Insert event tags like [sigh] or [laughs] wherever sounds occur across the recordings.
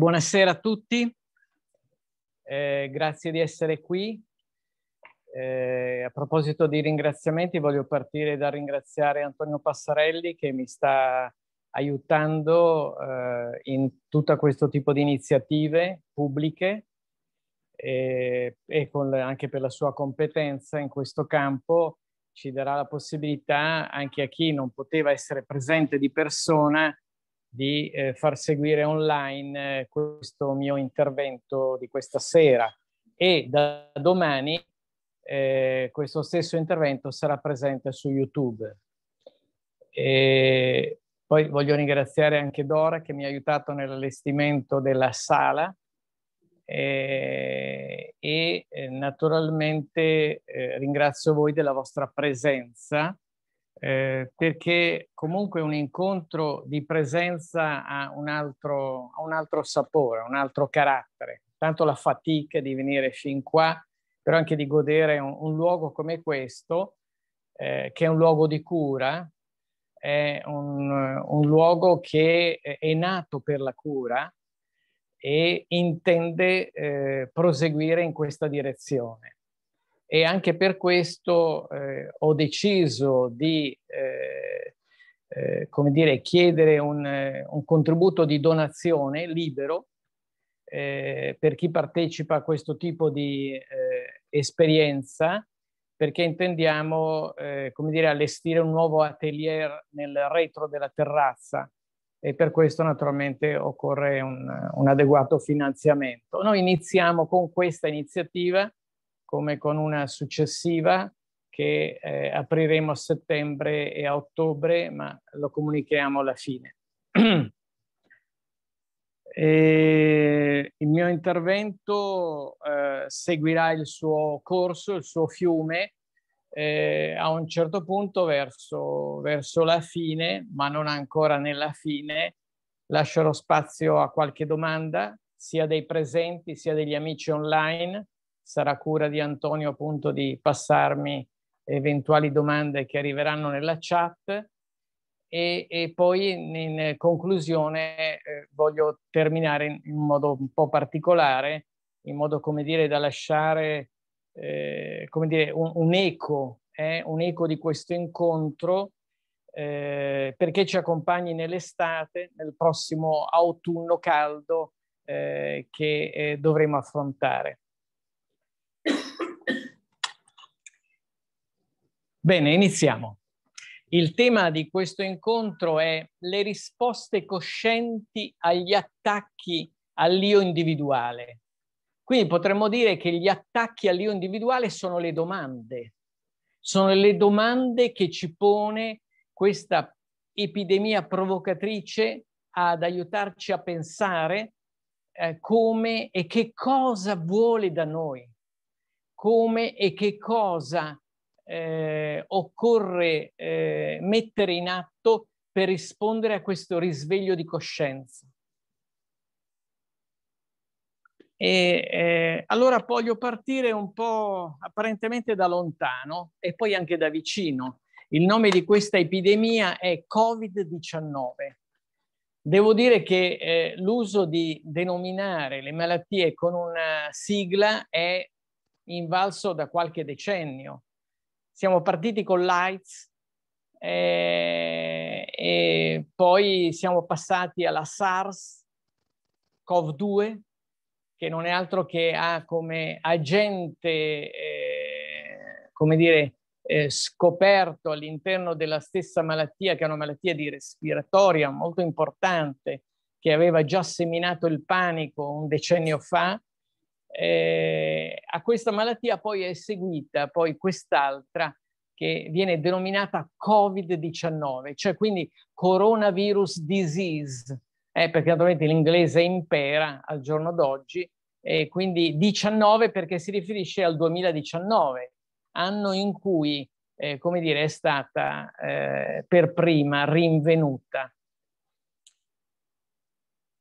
Buonasera a tutti, eh, grazie di essere qui. Eh, a proposito di ringraziamenti, voglio partire da ringraziare Antonio Passarelli che mi sta aiutando eh, in tutto questo tipo di iniziative pubbliche e, e con, anche per la sua competenza in questo campo ci darà la possibilità anche a chi non poteva essere presente di persona di eh, far seguire online eh, questo mio intervento di questa sera e da domani eh, questo stesso intervento sarà presente su YouTube. E poi voglio ringraziare anche Dora che mi ha aiutato nell'allestimento della sala e, e eh, naturalmente eh, ringrazio voi della vostra presenza eh, perché comunque un incontro di presenza ha un, altro, ha un altro sapore, un altro carattere. Tanto la fatica di venire fin qua, però anche di godere un, un luogo come questo, eh, che è un luogo di cura, è un, un luogo che è nato per la cura e intende eh, proseguire in questa direzione e anche per questo eh, ho deciso di eh, eh, come dire, chiedere un, eh, un, contributo di donazione libero eh, per chi partecipa a questo tipo di eh, esperienza perché intendiamo come dire, allestire un nuovo atelier nel retro della terrazza e per questo naturalmente occorre un, un adeguato finanziamento. Noi iniziamo con questa iniziativa come con una successiva che eh, apriremo a settembre e a ottobre, ma lo comunichiamo alla fine. [clears throat] E il mio intervento eh, seguirà il suo corso, il suo fiume, eh, a un certo punto verso, verso, la fine, ma non ancora nella fine, lascerò spazio a qualche domanda, sia dei presenti sia degli amici online, sarà cura di Antonio appunto di passarmi eventuali domande che arriveranno nella chat e, e poi in, in conclusione eh, voglio terminare in, in, modo un po' particolare, in modo come dire da lasciare eh, come dire, un, un eco, eh, un eco di questo incontro eh, perché ci accompagni nell'estate, nel prossimo autunno caldo eh, che eh, dovremo affrontare. Bene, iniziamo. Il tema di questo incontro è le risposte coscienti agli attacchi all'io individuale. Quindi potremmo dire che gli attacchi all'io individuale sono le domande, sono le domande che ci pone questa epidemia provocatrice ad aiutarci a pensare eh, come e che cosa vuole da noi, come e che cosa eh, occorre eh, mettere in atto per rispondere a questo risveglio di coscienza. E, eh, allora voglio partire un po' apparentemente da lontano e poi anche da vicino. Il nome di questa epidemia è Covid-19. Devo dire che eh, l'uso di denominare le malattie con una sigla è invalso da qualche decennio siamo partiti con Lights eh, e poi siamo passati alla SARS COV2 che non è altro che ha come agente, eh, come dire, eh, scoperto all'interno della stessa malattia, che è una malattia di respiratoria molto importante, che aveva già seminato il panico un decennio fa, eh, a questa malattia poi è seguita poi quest'altra che viene denominata Covid-19, cioè quindi coronavirus disease, eh, perché naturalmente l'inglese impera al giorno d'oggi, e quindi 19 perché si riferisce al 2019, anno in cui, eh, come dire, è stata eh, per prima rinvenuta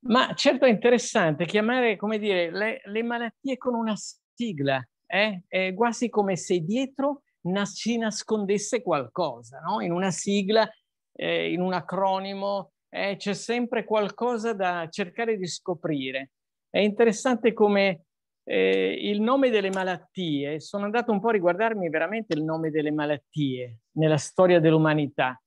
ma certo è interessante chiamare, come dire, le, le malattie con una sigla, eh? è quasi come se dietro nas- ci nascondesse qualcosa, no? in una sigla, eh, in un acronimo, eh, c'è sempre qualcosa da cercare di scoprire. È interessante come eh, il nome delle malattie, sono andato un po' a riguardarmi veramente il nome delle malattie nella storia dell'umanità,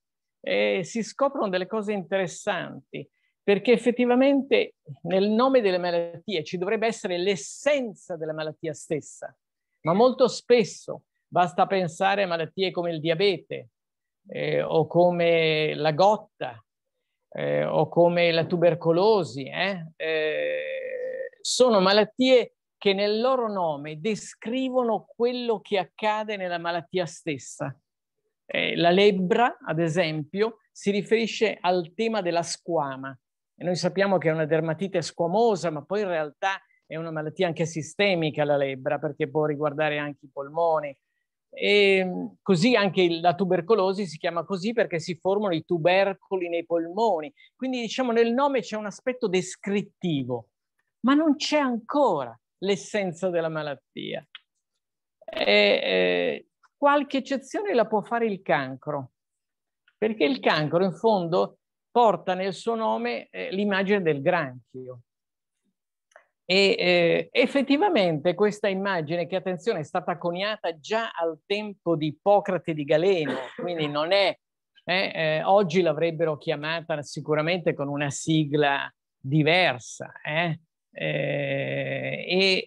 e si scoprono delle cose interessanti perché effettivamente nel nome delle malattie ci dovrebbe essere l'essenza della malattia stessa, ma molto spesso basta pensare a malattie come il diabete eh, o come la gotta eh, o come la tubercolosi, eh? eh sono malattie che nel loro nome descrivono quello che accade nella malattia stessa. Eh, la lebbra, ad esempio, si riferisce al tema della squama, e noi sappiamo che è una dermatite squamosa, ma poi in realtà è una malattia anche sistemica la lebbra, perché può riguardare anche i polmoni. E ehm, così anche la tubercolosi si chiama così perché si formano i tubercoli nei polmoni. Quindi diciamo nel nome c'è un aspetto descrittivo, ma non c'è ancora l'essenza della malattia. E, eh, qualche eccezione la può fare il cancro, perché il cancro in fondo porta nel suo nome eh, l'immagine del granchio. E eh, effettivamente questa immagine, che attenzione, è stata coniata già al tempo di Ippocrate di Galeno, quindi non è, eh, eh oggi l'avrebbero chiamata sicuramente con una sigla diversa. Eh, eh,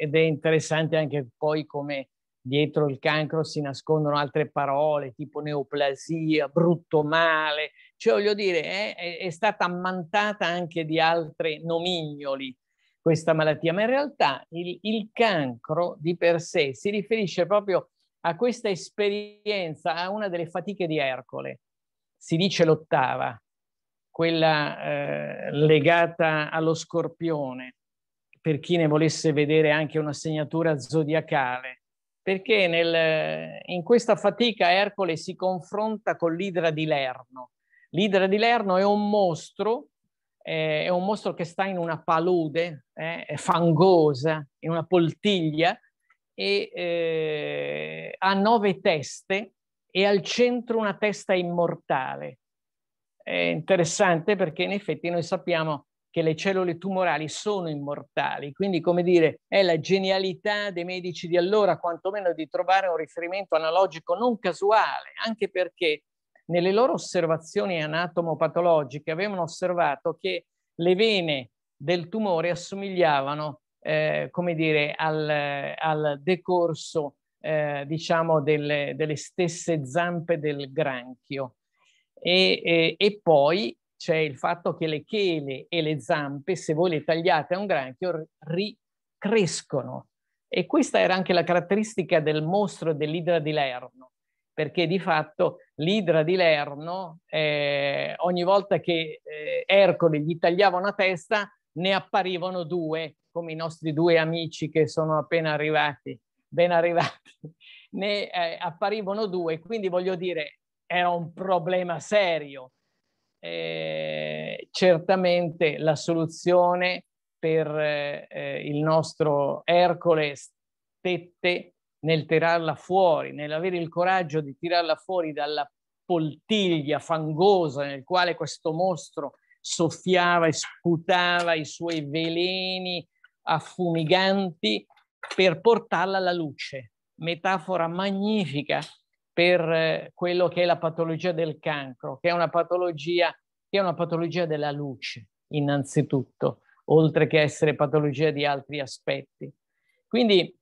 ed è interessante anche poi come dietro il cancro si nascondono altre parole tipo neoplasia, brutto male, cioè, voglio dire, è, è stata ammantata anche di altre nomignoli questa malattia, ma in realtà il, il, cancro di per sé si riferisce proprio a questa esperienza, a una delle fatiche di Ercole, si dice l'ottava, quella eh, legata allo scorpione, per chi ne volesse vedere anche una segnatura zodiacale, perché nel, in questa fatica Ercole si confronta con l'idra di Lerno, L'idra di Lerno è un mostro, eh, è un mostro che sta in una palude eh, fangosa, in una poltiglia, e eh, ha nove teste e al centro una testa immortale. È interessante perché in effetti noi sappiamo che le cellule tumorali sono immortali, quindi come dire è la genialità dei medici di allora quantomeno di trovare un riferimento analogico non casuale, anche perché nelle loro osservazioni anatomopatologiche avevano osservato che le vene del tumore assomigliavano, eh, come dire, al, al decorso, eh, diciamo, delle, delle, stesse zampe del granchio. E, e, e poi c'è il fatto che le chele e le zampe, se voi le tagliate a un granchio, ricrescono. E questa era anche la caratteristica del mostro dell'idra di Lerno perché di fatto l'idra di Lerno, eh, ogni volta che eh, Ercole gli tagliava una testa, ne apparivano due, come i nostri due amici che sono appena arrivati, ben arrivati, [laughs] ne eh, apparivano due, quindi voglio dire, era un problema serio. Eh, certamente la soluzione per eh, eh, il nostro Ercole stette nel tirarla fuori, nell'avere il coraggio di tirarla fuori dalla poltiglia fangosa nel quale questo mostro soffiava e sputava i suoi veleni affumiganti per portarla alla luce. Metafora magnifica per eh, quello che è la patologia del cancro, che è una patologia, che è una patologia della luce, innanzitutto, oltre che essere patologia di altri aspetti. Quindi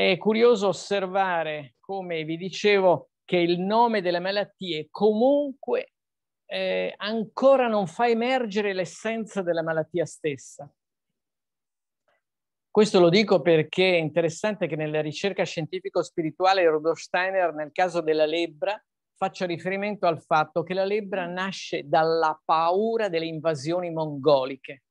è curioso osservare, come vi dicevo, che il nome delle malattie comunque eh, ancora non fa emergere l'essenza della malattia stessa. Questo lo dico perché è interessante che nella ricerca scientifico-spirituale Rudolf Steiner, nel caso della lebbra, faccia riferimento al fatto che la lebbra nasce dalla paura delle invasioni mongoliche.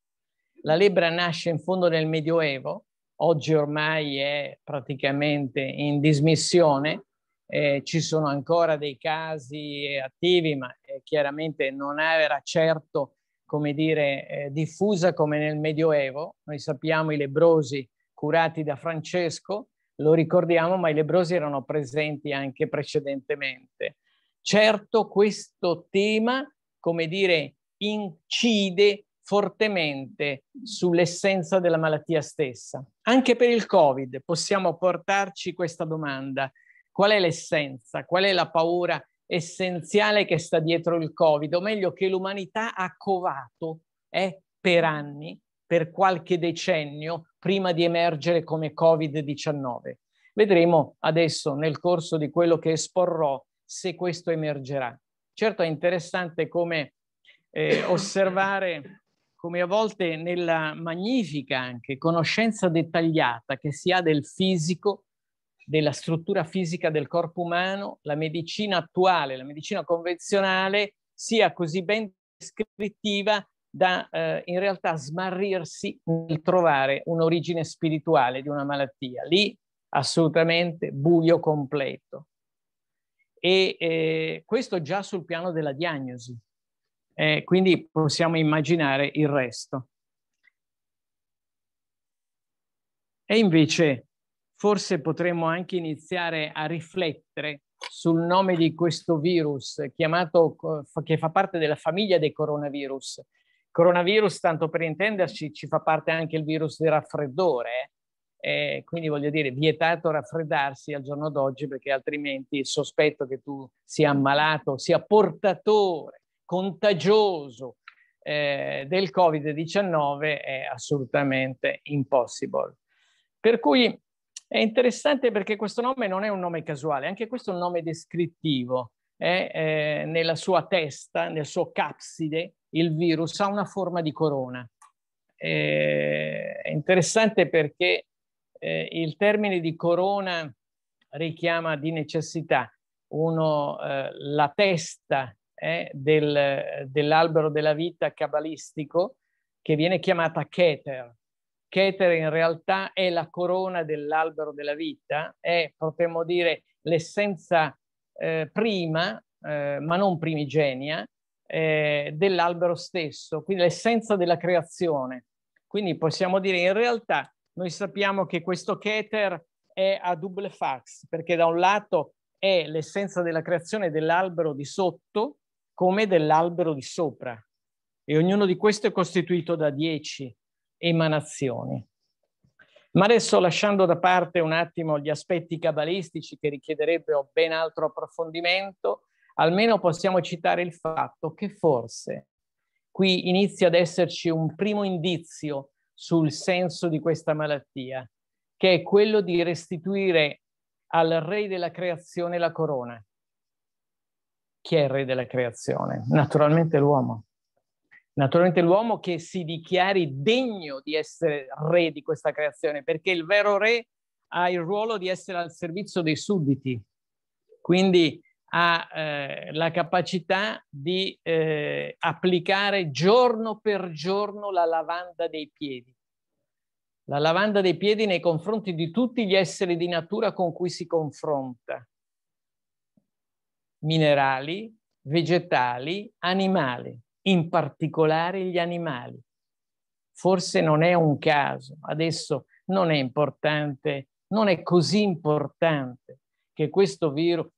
La lebbra nasce in fondo nel Medioevo oggi ormai è praticamente in dismissione, eh, ci sono ancora dei casi attivi, ma eh, chiaramente non era certo come dire, eh, diffusa come nel Medioevo. Noi sappiamo i lebrosi curati da Francesco, lo ricordiamo, ma i lebrosi erano presenti anche precedentemente. Certo questo tema, come dire, incide fortemente mm. sull'essenza della malattia stessa. Anche per il Covid possiamo portarci questa domanda. Qual è l'essenza? Qual è la paura essenziale che sta dietro il Covid? O meglio, che l'umanità ha covato eh, per anni, per qualche decennio, prima di emergere come Covid-19. Vedremo adesso nel corso di quello che esporrò se questo emergerà. Certo è interessante come eh, [coughs] osservare come a volte nella magnifica anche conoscenza dettagliata che si ha del fisico, della struttura fisica del corpo umano, la medicina attuale, la medicina convenzionale sia così ben descrittiva da eh, in realtà smarrirsi nel trovare un'origine spirituale di una malattia. Lì assolutamente buio completo. E eh, questo già sul piano della diagnosi eh, quindi possiamo immaginare il resto. E invece forse potremmo anche iniziare a riflettere sul nome di questo virus chiamato, che fa parte della famiglia dei coronavirus. Coronavirus, tanto per intenderci, ci fa parte anche il virus del raffreddore, eh, eh quindi voglio dire, vietato raffreddarsi al giorno d'oggi perché altrimenti il sospetto che tu sia ammalato, sia portatore contagioso eh, del Covid-19 è assolutamente impossible. Per cui è interessante perché questo nome non è un nome casuale, anche questo è un nome descrittivo. Eh, eh, nella sua testa, nel suo capside, il virus ha una forma di corona. Eh, è interessante perché eh, il termine di corona richiama di necessità uno, eh, la testa eh, del, dell'albero della vita cabalistico che viene chiamata Keter. Keter in realtà è la corona dell'albero della vita, è potremmo dire l'essenza eh, prima, eh, ma non primigenia, eh, dell'albero stesso, quindi l'essenza della creazione. Quindi possiamo dire in realtà noi sappiamo che questo Keter è a double fax, perché da un lato è l'essenza della creazione dell'albero di sotto, come dell'albero di sopra e ognuno di questi è costituito da dieci emanazioni. Ma adesso lasciando da parte un attimo gli aspetti cabalistici che richiederebbero ben altro approfondimento, almeno possiamo citare il fatto che forse qui inizia ad esserci un primo indizio sul senso di questa malattia, che è quello di restituire al re della creazione la corona chi è il re della creazione? Naturalmente l'uomo. Naturalmente l'uomo che si dichiari degno di essere re di questa creazione, perché il vero re ha il ruolo di essere al servizio dei sudditi, quindi ha eh, la capacità di eh, applicare giorno per giorno la lavanda dei piedi, la lavanda dei piedi nei confronti di tutti gli esseri di natura con cui si confronta minerali, vegetali, animali, in particolare gli animali. Forse non è un caso, adesso non è importante, non è così importante che questo virus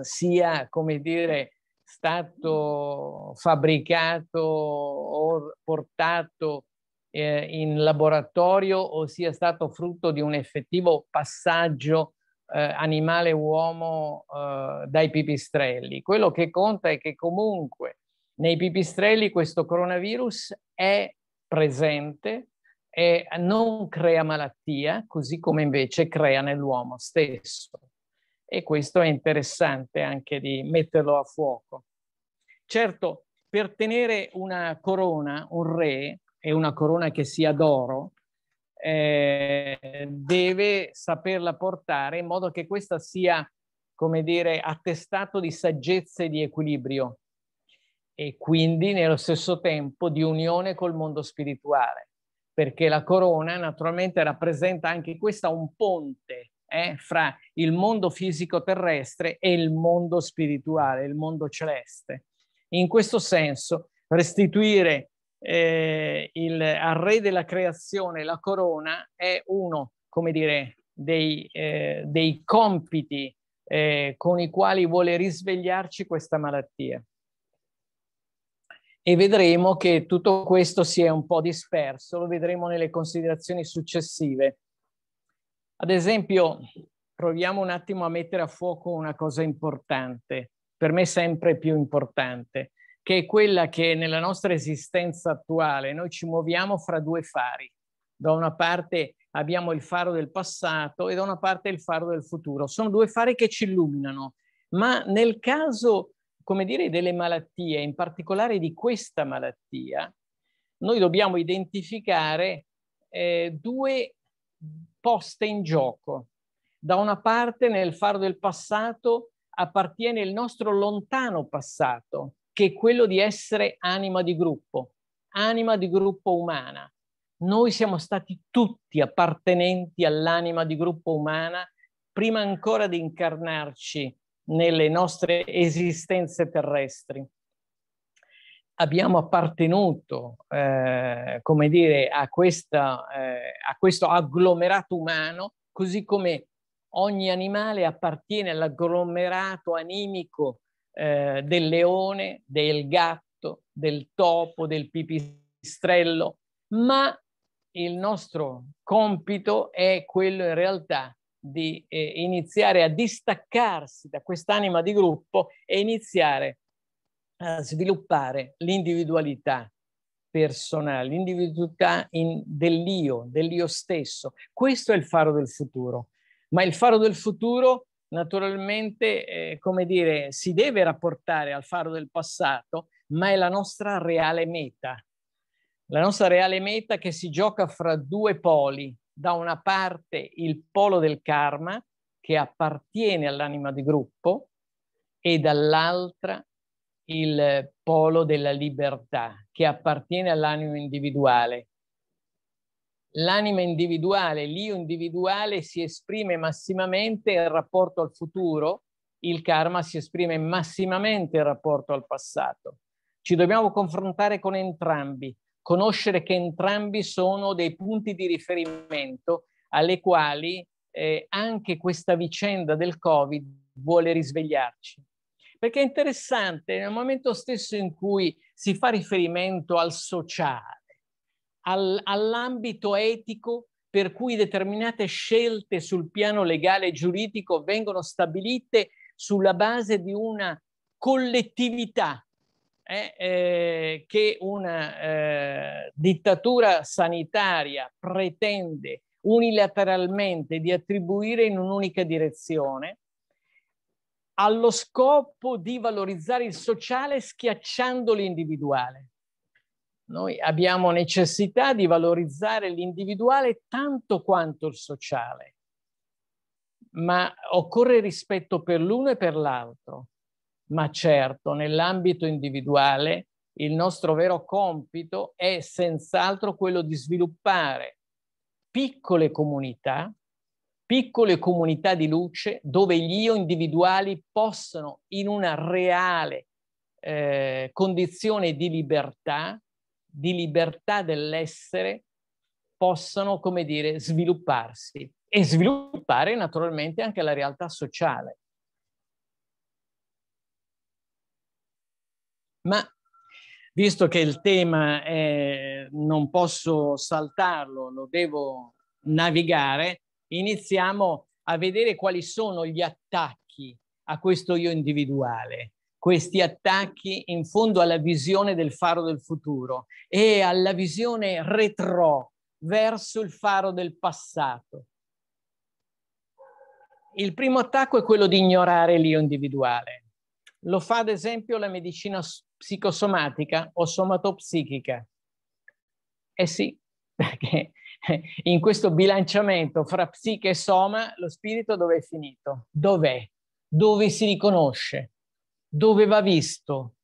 sia, come dire, stato fabbricato o portato eh, in laboratorio o sia stato frutto di un effettivo passaggio eh, animale-uomo eh, dai pipistrelli. Quello che conta è che comunque nei pipistrelli questo coronavirus è presente e non crea malattia, così come invece crea nell'uomo stesso. E questo è interessante anche di metterlo a fuoco. Certo, per tenere una corona, un re, e una corona che sia d'oro, eh, deve saperla portare in modo che questa sia, come dire, attestato di saggezza e di equilibrio e quindi nello stesso tempo di unione col mondo spirituale, perché la corona naturalmente rappresenta anche questa un ponte eh, fra il mondo fisico terrestre e il mondo spirituale, il mondo celeste. In questo senso, restituire eh, il, al re della creazione la corona è uno, come dire, dei, eh, dei compiti eh, con i quali vuole risvegliarci questa malattia. E vedremo che tutto questo si è un po' disperso, lo vedremo nelle considerazioni successive. Ad esempio, proviamo un attimo a mettere a fuoco una cosa importante, per me sempre più importante, che è quella che nella nostra esistenza attuale noi ci muoviamo fra due fari. Da una parte abbiamo il faro del passato e da una parte il faro del futuro. Sono due fari che ci illuminano, ma nel caso, come dire, delle malattie, in particolare di questa malattia, noi dobbiamo identificare eh, due poste in gioco. Da una parte nel faro del passato appartiene il nostro lontano passato, che è quello di essere anima di gruppo, anima di gruppo umana. Noi siamo stati tutti appartenenti all'anima di gruppo umana prima ancora di incarnarci nelle nostre esistenze terrestri. Abbiamo appartenuto, eh, come dire, a, questa, eh, a questo agglomerato umano, così come ogni animale appartiene all'agglomerato animico eh, del leone, del gatto, del topo, del pipistrello, ma il nostro compito è quello in realtà di eh, iniziare a distaccarsi da quest'anima di gruppo e iniziare a sviluppare l'individualità personale, l'individualità dell'io, dell'io stesso. Questo è il faro del futuro, ma il faro del futuro naturalmente, eh, come dire, si deve rapportare al faro del passato, ma è la nostra reale meta. La nostra reale meta che si gioca fra due poli. Da una parte il polo del karma, che appartiene all'anima di gruppo, e dall'altra il polo della libertà, che appartiene all'anima individuale l'anima individuale, l'io individuale si esprime massimamente in rapporto al futuro, il karma si esprime massimamente in rapporto al passato. Ci dobbiamo confrontare con entrambi, conoscere che entrambi sono dei punti di riferimento alle quali eh, anche questa vicenda del Covid vuole risvegliarci. Perché è interessante, nel momento stesso in cui si fa riferimento al sociale, al, all'ambito etico per cui determinate scelte sul piano legale e giuridico vengono stabilite sulla base di una collettività eh, eh, che una eh, dittatura sanitaria pretende unilateralmente di attribuire in un'unica direzione, allo scopo di valorizzare il sociale schiacciando l'individuale. Noi abbiamo necessità di valorizzare l'individuale tanto quanto il sociale, ma occorre rispetto per l'uno e per l'altro. Ma certo, nell'ambito individuale, il nostro vero compito è senz'altro quello di sviluppare piccole comunità, piccole comunità di luce dove gli io individuali possono in una reale eh, condizione di libertà di libertà dell'essere possano, come dire, svilupparsi e sviluppare naturalmente anche la realtà sociale. Ma visto che il tema è, non posso saltarlo, lo devo navigare, iniziamo a vedere quali sono gli attacchi a questo io individuale questi attacchi in fondo alla visione del faro del futuro e alla visione retro verso il faro del passato. Il primo attacco è quello di ignorare l'io individuale. Lo fa ad esempio la medicina psicosomatica o somatopsichica. Eh sì, [laughs] perché in questo bilanciamento fra psiche e soma lo spirito dove è finito? Dov'è? Dove si riconosce? dove va visto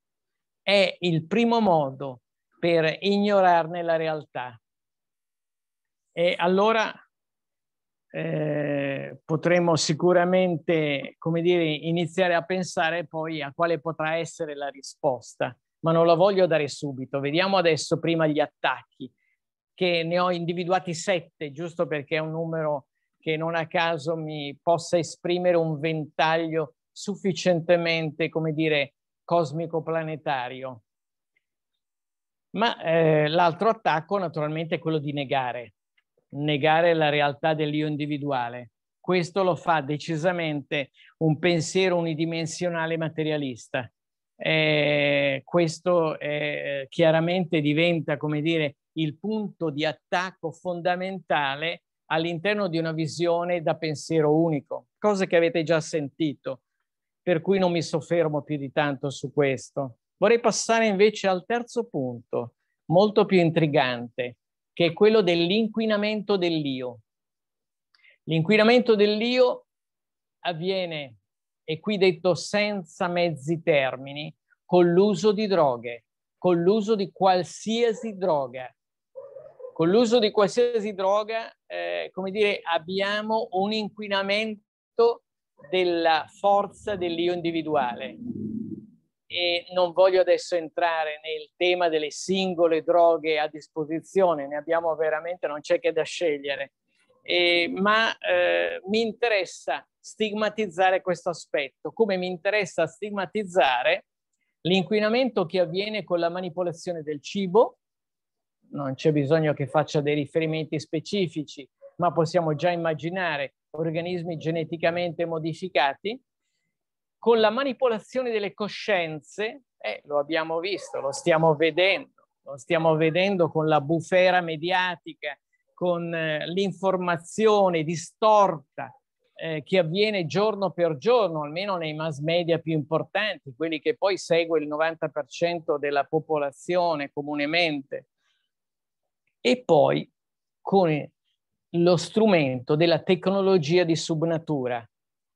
è il primo modo per ignorarne la realtà. E allora eh, potremo sicuramente, come dire, iniziare a pensare poi a quale potrà essere la risposta, ma non la voglio dare subito. Vediamo adesso prima gli attacchi, che ne ho individuati sette, giusto perché è un numero che non a caso mi possa esprimere un ventaglio sufficientemente, come dire, cosmico-planetario. Ma eh, l'altro attacco naturalmente è quello di negare, negare la realtà dell'io individuale. Questo lo fa decisamente un pensiero unidimensionale materialista. Eh, questo eh, chiaramente diventa, come dire, il punto di attacco fondamentale all'interno di una visione da pensiero unico, cosa che avete già sentito per cui non mi soffermo più di tanto su questo. Vorrei passare invece al terzo punto, molto più intrigante, che è quello dell'inquinamento dell'io. L'inquinamento dell'io avviene, e qui detto senza mezzi termini, con l'uso di droghe, con l'uso di qualsiasi droga. Con l'uso di qualsiasi droga, eh, come dire, abbiamo un inquinamento della forza dell'io individuale. E non voglio adesso entrare nel tema delle singole droghe a disposizione, ne abbiamo veramente, non c'è che da scegliere, e, ma eh, mi interessa stigmatizzare questo aspetto, come mi interessa stigmatizzare l'inquinamento che avviene con la manipolazione del cibo, non c'è bisogno che faccia dei riferimenti specifici, ma possiamo già immaginare organismi geneticamente modificati, con la manipolazione delle coscienze, eh, lo abbiamo visto, lo stiamo vedendo, lo stiamo vedendo con la bufera mediatica, con eh, l'informazione distorta eh, che avviene giorno per giorno, almeno nei mass media più importanti, quelli che poi segue il 90% della popolazione comunemente. E poi con lo strumento della tecnologia di subnatura.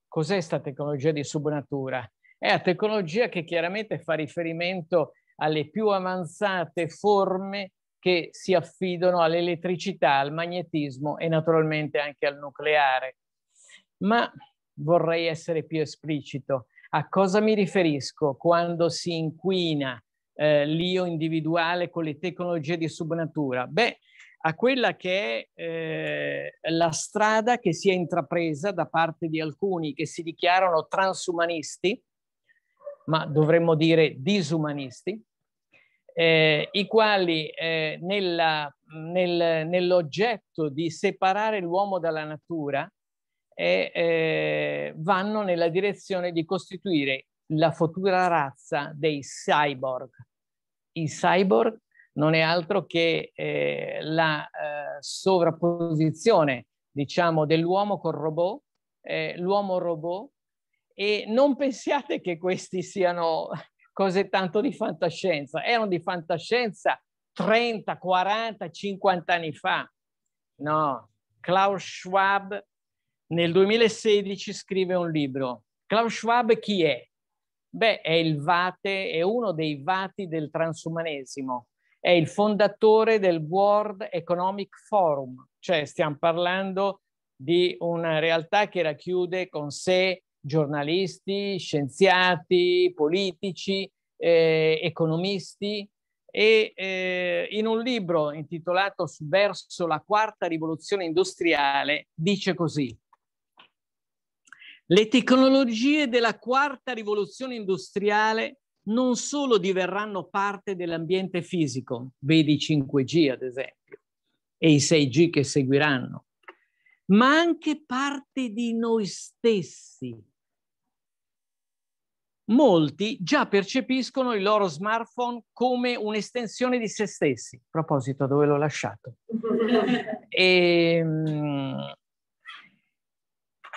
Cos'è questa tecnologia di subnatura? È una tecnologia che chiaramente fa riferimento alle più avanzate forme che si affidano all'elettricità, al magnetismo e naturalmente anche al nucleare. Ma vorrei essere più esplicito. A cosa mi riferisco quando si inquina eh, l'io individuale con le tecnologie di subnatura? Beh, a quella che è eh, la strada che si è intrapresa da parte di alcuni che si dichiarano transumanisti, ma dovremmo dire disumanisti, eh, i quali eh, nella, nel, nell'oggetto di separare l'uomo dalla natura eh, eh, vanno nella direzione di costituire la futura razza dei cyborg. I cyborg non è altro che eh, la eh, sovrapposizione diciamo, dell'uomo col robot, eh, l'uomo robot, e non [laughs] pensiate che questi siano cose tanto di fantascienza, erano di fantascienza 30, 40, 50 anni fa. No, Klaus Schwab nel 2016 scrive un libro. Klaus Schwab chi è? Beh, è il vate, è uno dei vati del transumanesimo, è il fondatore del World Economic Forum, cioè stiamo parlando di una realtà che racchiude con sé giornalisti, scienziati, politici, eh, economisti e eh, in un libro intitolato Verso la quarta rivoluzione industriale dice così. Le tecnologie della quarta rivoluzione industriale non solo diverranno parte dell'ambiente fisico, vedi 5G ad esempio, e i 6G che seguiranno, ma anche parte di noi stessi. Molti già percepiscono il loro smartphone come un'estensione di se stessi. A proposito, dove l'ho lasciato? [laughs] e, um,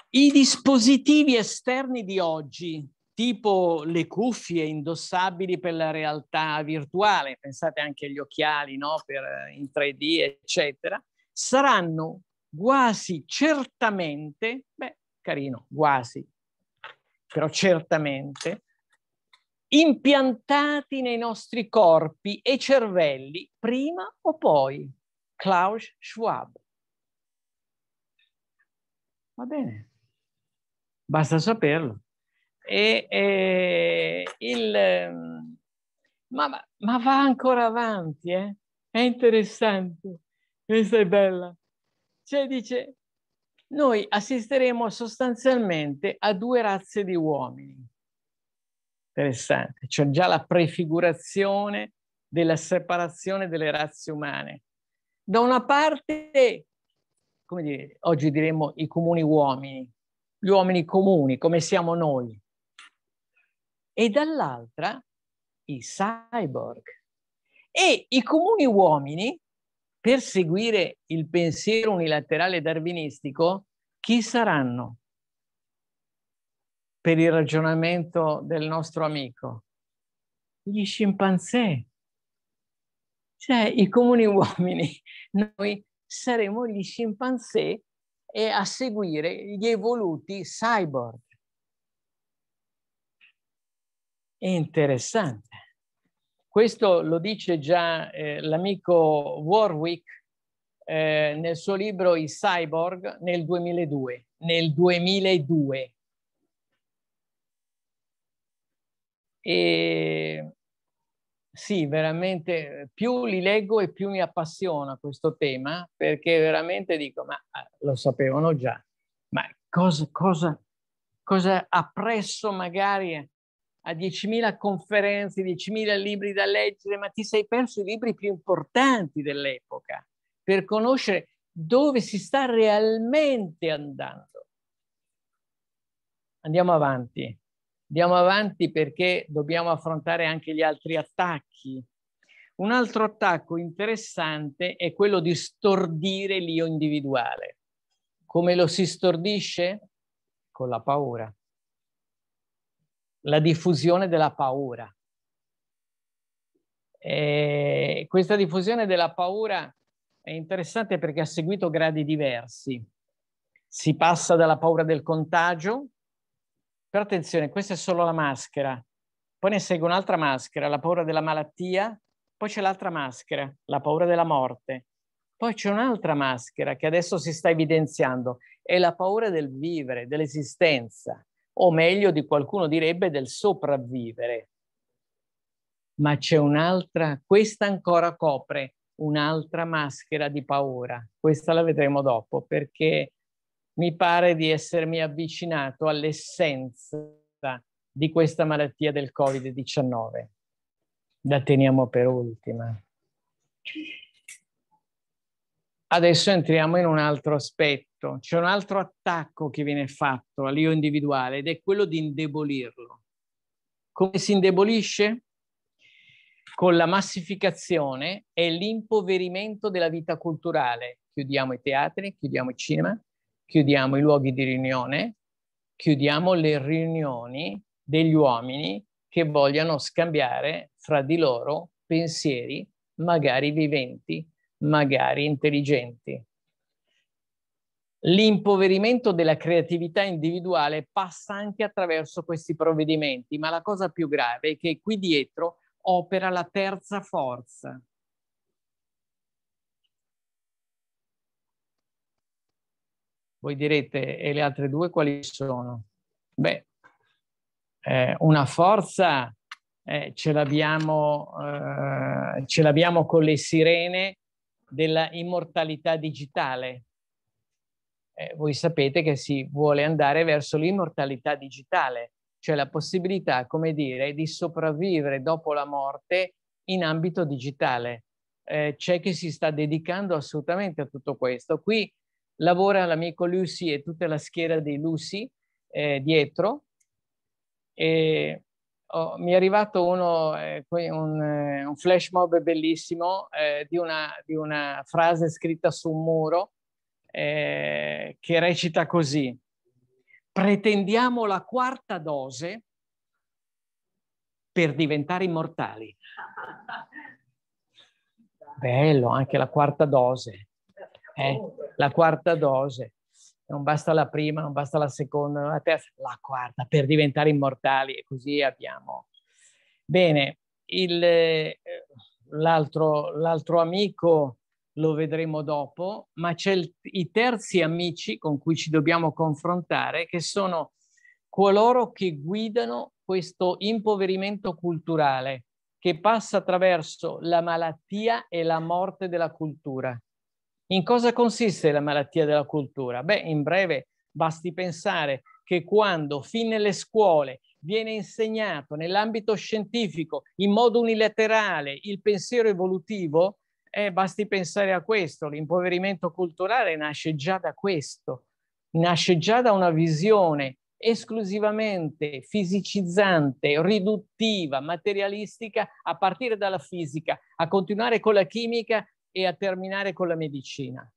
I dispositivi esterni di oggi tipo le cuffie indossabili per la realtà virtuale, pensate anche agli occhiali no? per, eh, in 3D, eccetera, saranno quasi certamente, beh, carino, quasi, però certamente, impiantati nei nostri corpi e cervelli prima o poi. Klaus Schwab. Va bene, basta saperlo. E, e il, ehm, ma, ma, va ancora avanti, eh? è interessante, questa è bella. Cioè dice, noi assisteremo sostanzialmente a due razze di uomini. Interessante, c'è già la prefigurazione della separazione delle razze umane. Da una parte, come dire, oggi diremmo i comuni uomini, gli uomini comuni, come siamo noi, e dall'altra i cyborg. E i comuni uomini, per seguire il pensiero unilaterale darwinistico, chi saranno? Per il ragionamento del nostro amico, gli scimpanzé. Cioè, i comuni uomini, [laughs] noi saremo gli scimpanzé e a seguire gli evoluti cyborg. Interessante. Questo lo dice già eh, l'amico Warwick eh, nel suo libro I Cyborg nel 2002. Nel 2002. E sì, veramente più li leggo e più mi appassiona questo tema perché veramente dico, ma ah, lo sapevano già, ma cosa, cosa, cosa ha presso magari a 10.000 conferenze, 10.000 libri da leggere, ma ti sei perso i libri più importanti dell'epoca per conoscere dove si sta realmente andando. Andiamo avanti, andiamo avanti perché dobbiamo affrontare anche gli altri attacchi. Un altro attacco interessante è quello di stordire l'io individuale. Come lo si stordisce? Con la paura la diffusione della paura. E questa diffusione della paura è interessante perché ha seguito gradi diversi. Si passa dalla paura del contagio, però attenzione, questa è solo la maschera, poi ne segue un'altra maschera, la paura della malattia, poi c'è l'altra maschera, la paura della morte, poi c'è un'altra maschera che adesso si sta evidenziando, è la paura del vivere, dell'esistenza, o meglio di qualcuno direbbe del sopravvivere. Ma c'è un'altra, questa ancora copre un'altra maschera di paura. Questa la vedremo dopo perché mi pare di essermi avvicinato all'essenza di questa malattia del Covid-19. La teniamo per ultima. Adesso entriamo in un altro aspetto fatto, certo, c'è un altro attacco che viene fatto all'io individuale ed è quello di indebolirlo. Come si indebolisce? Con la massificazione e l'impoverimento della vita culturale. Chiudiamo i teatri, chiudiamo il cinema, chiudiamo i luoghi di riunione, chiudiamo le riunioni degli uomini che vogliano scambiare fra di loro pensieri, magari viventi, magari intelligenti. L'impoverimento della creatività individuale passa anche attraverso questi provvedimenti, ma la cosa più grave è che qui dietro opera la terza forza. Voi direte, e le altre due quali sono? Beh, eh, una forza eh, ce l'abbiamo eh, con le sirene della immortalità digitale, eh, voi sapete che si vuole andare verso l'immortalità digitale, cioè la possibilità, come dire, di sopravvivere dopo la morte in ambito digitale. Eh, c'è chi si sta dedicando assolutamente a tutto questo. Qui lavora l'amico Lucy e tutta la schiera di Lucy eh, dietro. E, oh, mi è arrivato uno, eh, un, eh, un, flash mob bellissimo eh, di una, di, una, frase scritta su un muro eh, che recita così, pretendiamo la quarta dose per diventare immortali. Bello, anche la quarta dose. Eh? La quarta dose. Non basta la prima, non basta la seconda, la terza, la quarta, per diventare immortali. E così abbiamo. Bene, eh, l'altro, l'altro amico lo vedremo dopo, ma c'è il, i terzi amici con cui ci dobbiamo confrontare, che sono coloro che guidano questo impoverimento culturale che passa attraverso la malattia e la morte della cultura. In cosa consiste la malattia della cultura? Beh, in breve, basti pensare che quando fin nelle scuole viene insegnato nell'ambito scientifico in modo unilaterale il pensiero evolutivo, eh, basti pensare a questo, l'impoverimento culturale nasce già da questo, nasce già da una visione esclusivamente fisicizzante, riduttiva, materialistica, a partire dalla fisica, a continuare con la chimica e a terminare con la medicina.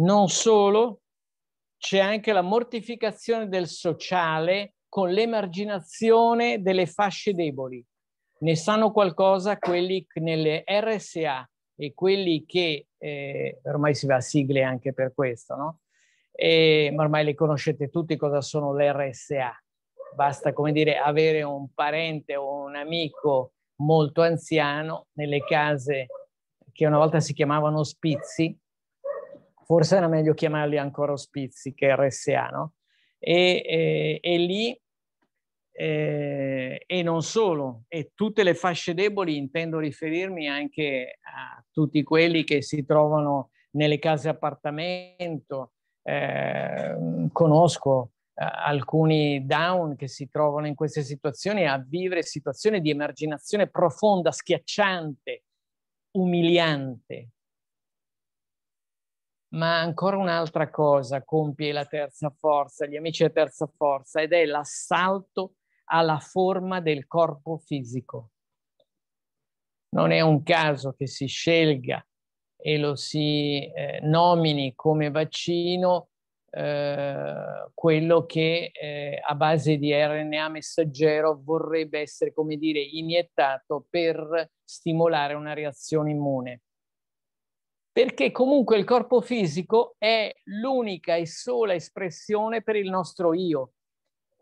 Non solo, c'è anche la mortificazione del sociale con l'emarginazione delle fasce deboli ne sanno qualcosa quelli nelle RSA e quelli che, eh, ormai si va a sigle anche per questo, no? E, ma ormai le conoscete tutti cosa sono le RSA. Basta, come dire, avere un parente o un amico molto anziano nelle case che una volta si chiamavano ospizi, forse era meglio chiamarli ancora ospizi che RSA, no? E, e, eh, e lì eh, e non solo, e tutte le fasce deboli intendo riferirmi anche a tutti quelli che si trovano nelle case appartamento, eh, conosco eh, alcuni down che si trovano in queste situazioni a vivere situazioni di emarginazione profonda, schiacciante, umiliante. Ma ancora un'altra cosa compie la terza forza, gli amici della terza forza, ed è l'assalto alla forma del corpo fisico. Non è un caso che si scelga e lo si eh, nomini come vaccino eh, quello che eh, a base di RNA messaggero vorrebbe essere, come dire, iniettato per stimolare una reazione immune. Perché comunque il corpo fisico è l'unica e sola espressione per il nostro io.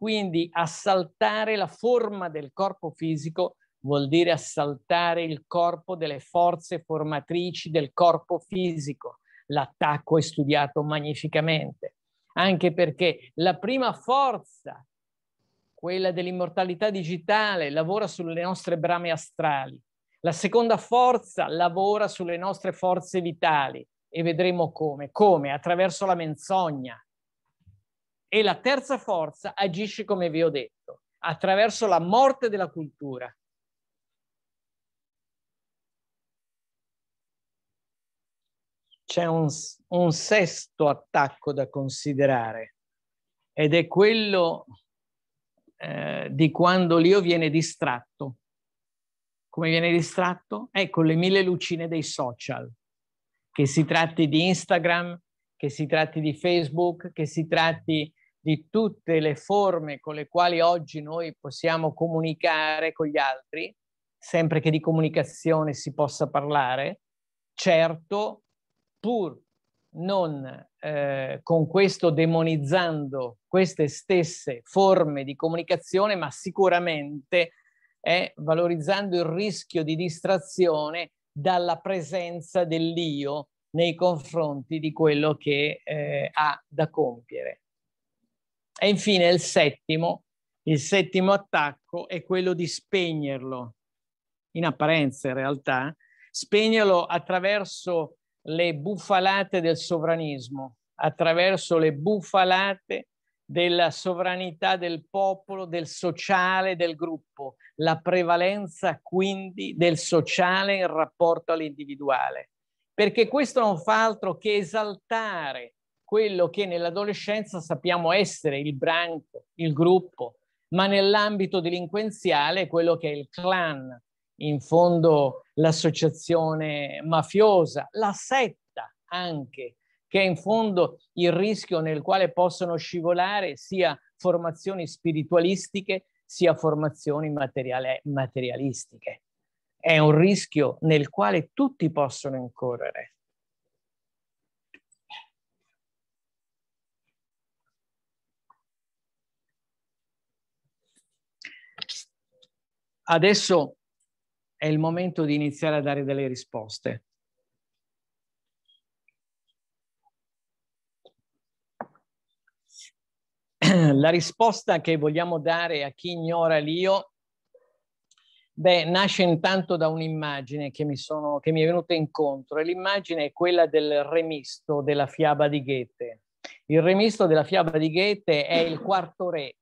Quindi assaltare la forma del corpo fisico vuol dire assaltare il corpo delle forze formatrici del corpo fisico. L'attacco è studiato magnificamente, anche perché la prima forza, quella dell'immortalità digitale, lavora sulle nostre brame astrali. La seconda forza lavora sulle nostre forze vitali e vedremo come, come attraverso la menzogna, e la terza forza agisce, come vi ho detto, attraverso la morte della cultura. C'è un, un sesto attacco da considerare ed è quello eh, di quando l'io viene distratto. Come viene distratto? Ecco le mille lucine dei social, che si tratti di Instagram, che si tratti di Facebook, che si tratti di tutte le forme con le quali oggi noi possiamo comunicare con gli altri, sempre che di comunicazione si possa parlare, certo, pur non eh, con questo demonizzando queste stesse forme di comunicazione, ma sicuramente eh, valorizzando il rischio di distrazione dalla presenza dell'io nei confronti di quello che eh, ha da compiere. E infine il settimo, il settimo attacco è quello di spegnerlo, in apparenza in realtà, spegnerlo attraverso le bufalate del sovranismo, attraverso le bufalate della sovranità del popolo, del sociale, del gruppo, la prevalenza quindi del sociale in rapporto all'individuale, perché questo non fa altro che esaltare quello che nell'adolescenza sappiamo essere il branco, il gruppo, ma nell'ambito delinquenziale quello che è il clan, in fondo l'associazione mafiosa, la setta anche, che è in fondo il rischio nel quale possono scivolare sia formazioni spiritualistiche sia formazioni materialistiche. È un rischio nel quale tutti possono incorrere. adesso è il momento di iniziare a dare delle risposte. [clears throat] La risposta che vogliamo dare a chi ignora l'io, beh, nasce intanto da un'immagine che mi, sono, che mi è venuta incontro e l'immagine è quella del remisto della fiaba di Goethe. Il remisto della fiaba di Goethe è il quarto re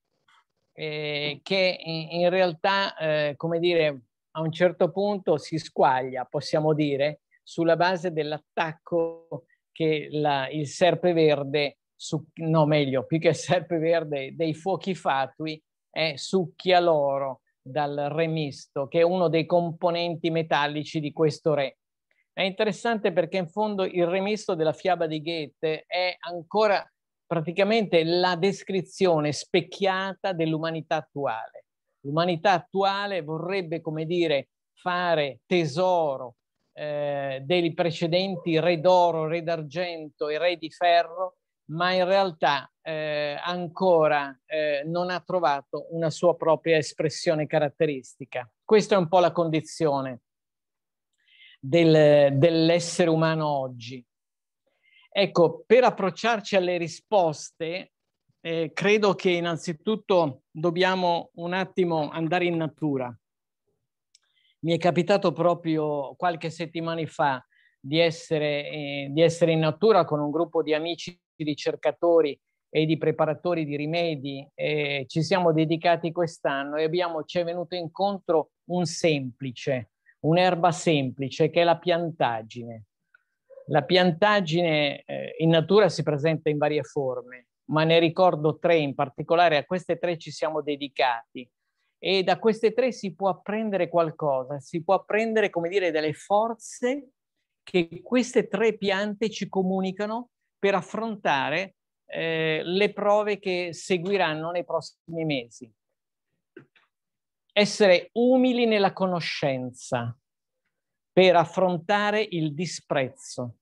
eh, che in, realtà, eh, come dire, a un certo punto si squaglia, possiamo dire, sulla base dell'attacco che la, il serpeverde, su, no meglio, più che il verde, dei fuochi fatui, è eh, succhia l'oro dal remisto, che è uno dei componenti metallici di questo re. È interessante perché in fondo il remisto della fiaba di Goethe è ancora praticamente la descrizione specchiata dell'umanità attuale. L'umanità attuale vorrebbe, come dire, fare tesoro eh, dei precedenti re d'oro, re d'argento e re di ferro, ma in realtà eh, ancora eh, non ha trovato una sua propria espressione caratteristica. Questa è un po' la condizione del, dell'essere umano oggi. Ecco, per approcciarci alle risposte, eh, credo che innanzitutto dobbiamo un attimo andare in natura. Mi è capitato proprio qualche settimana fa di essere, eh, di essere in natura con un gruppo di amici ricercatori e di preparatori di rimedi. Eh, ci siamo dedicati quest'anno e abbiamo, ci è venuto incontro un semplice, un'erba semplice che è la piantagine. La piantaggine eh, in natura si presenta in varie forme, ma ne ricordo tre in particolare, a queste tre ci siamo dedicati e da queste tre si può apprendere qualcosa, si può apprendere, come dire, delle forze che queste tre piante ci comunicano per affrontare eh, le prove che seguiranno nei prossimi mesi. Essere umili nella conoscenza, per affrontare il disprezzo.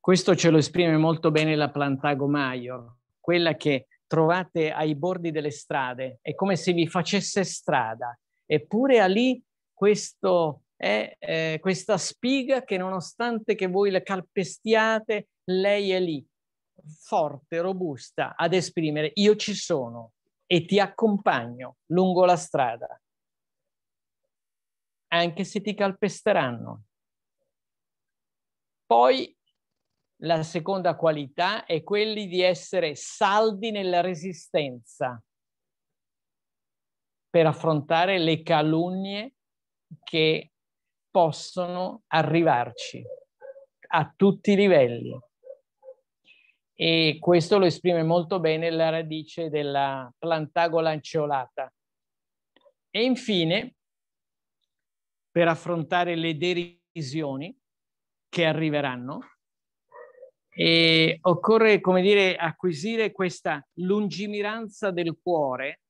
Questo ce lo esprime molto bene la Plantago Maior, quella che trovate ai bordi delle strade, è come se vi facesse strada, eppure a lì questo, eh, eh, questa spiga che nonostante che voi la calpestiate, lei è lì, forte, robusta, ad esprimere io ci sono e ti accompagno lungo la strada anche se ti calpesteranno. Poi la seconda qualità è quella di essere saldi nella resistenza per affrontare le calunnie che possono arrivarci a tutti i livelli. E questo lo esprime molto bene la radice della plantago lanceolata. E infine per affrontare le derisioni che arriveranno e occorre, come dire, acquisire questa lungimiranza del cuore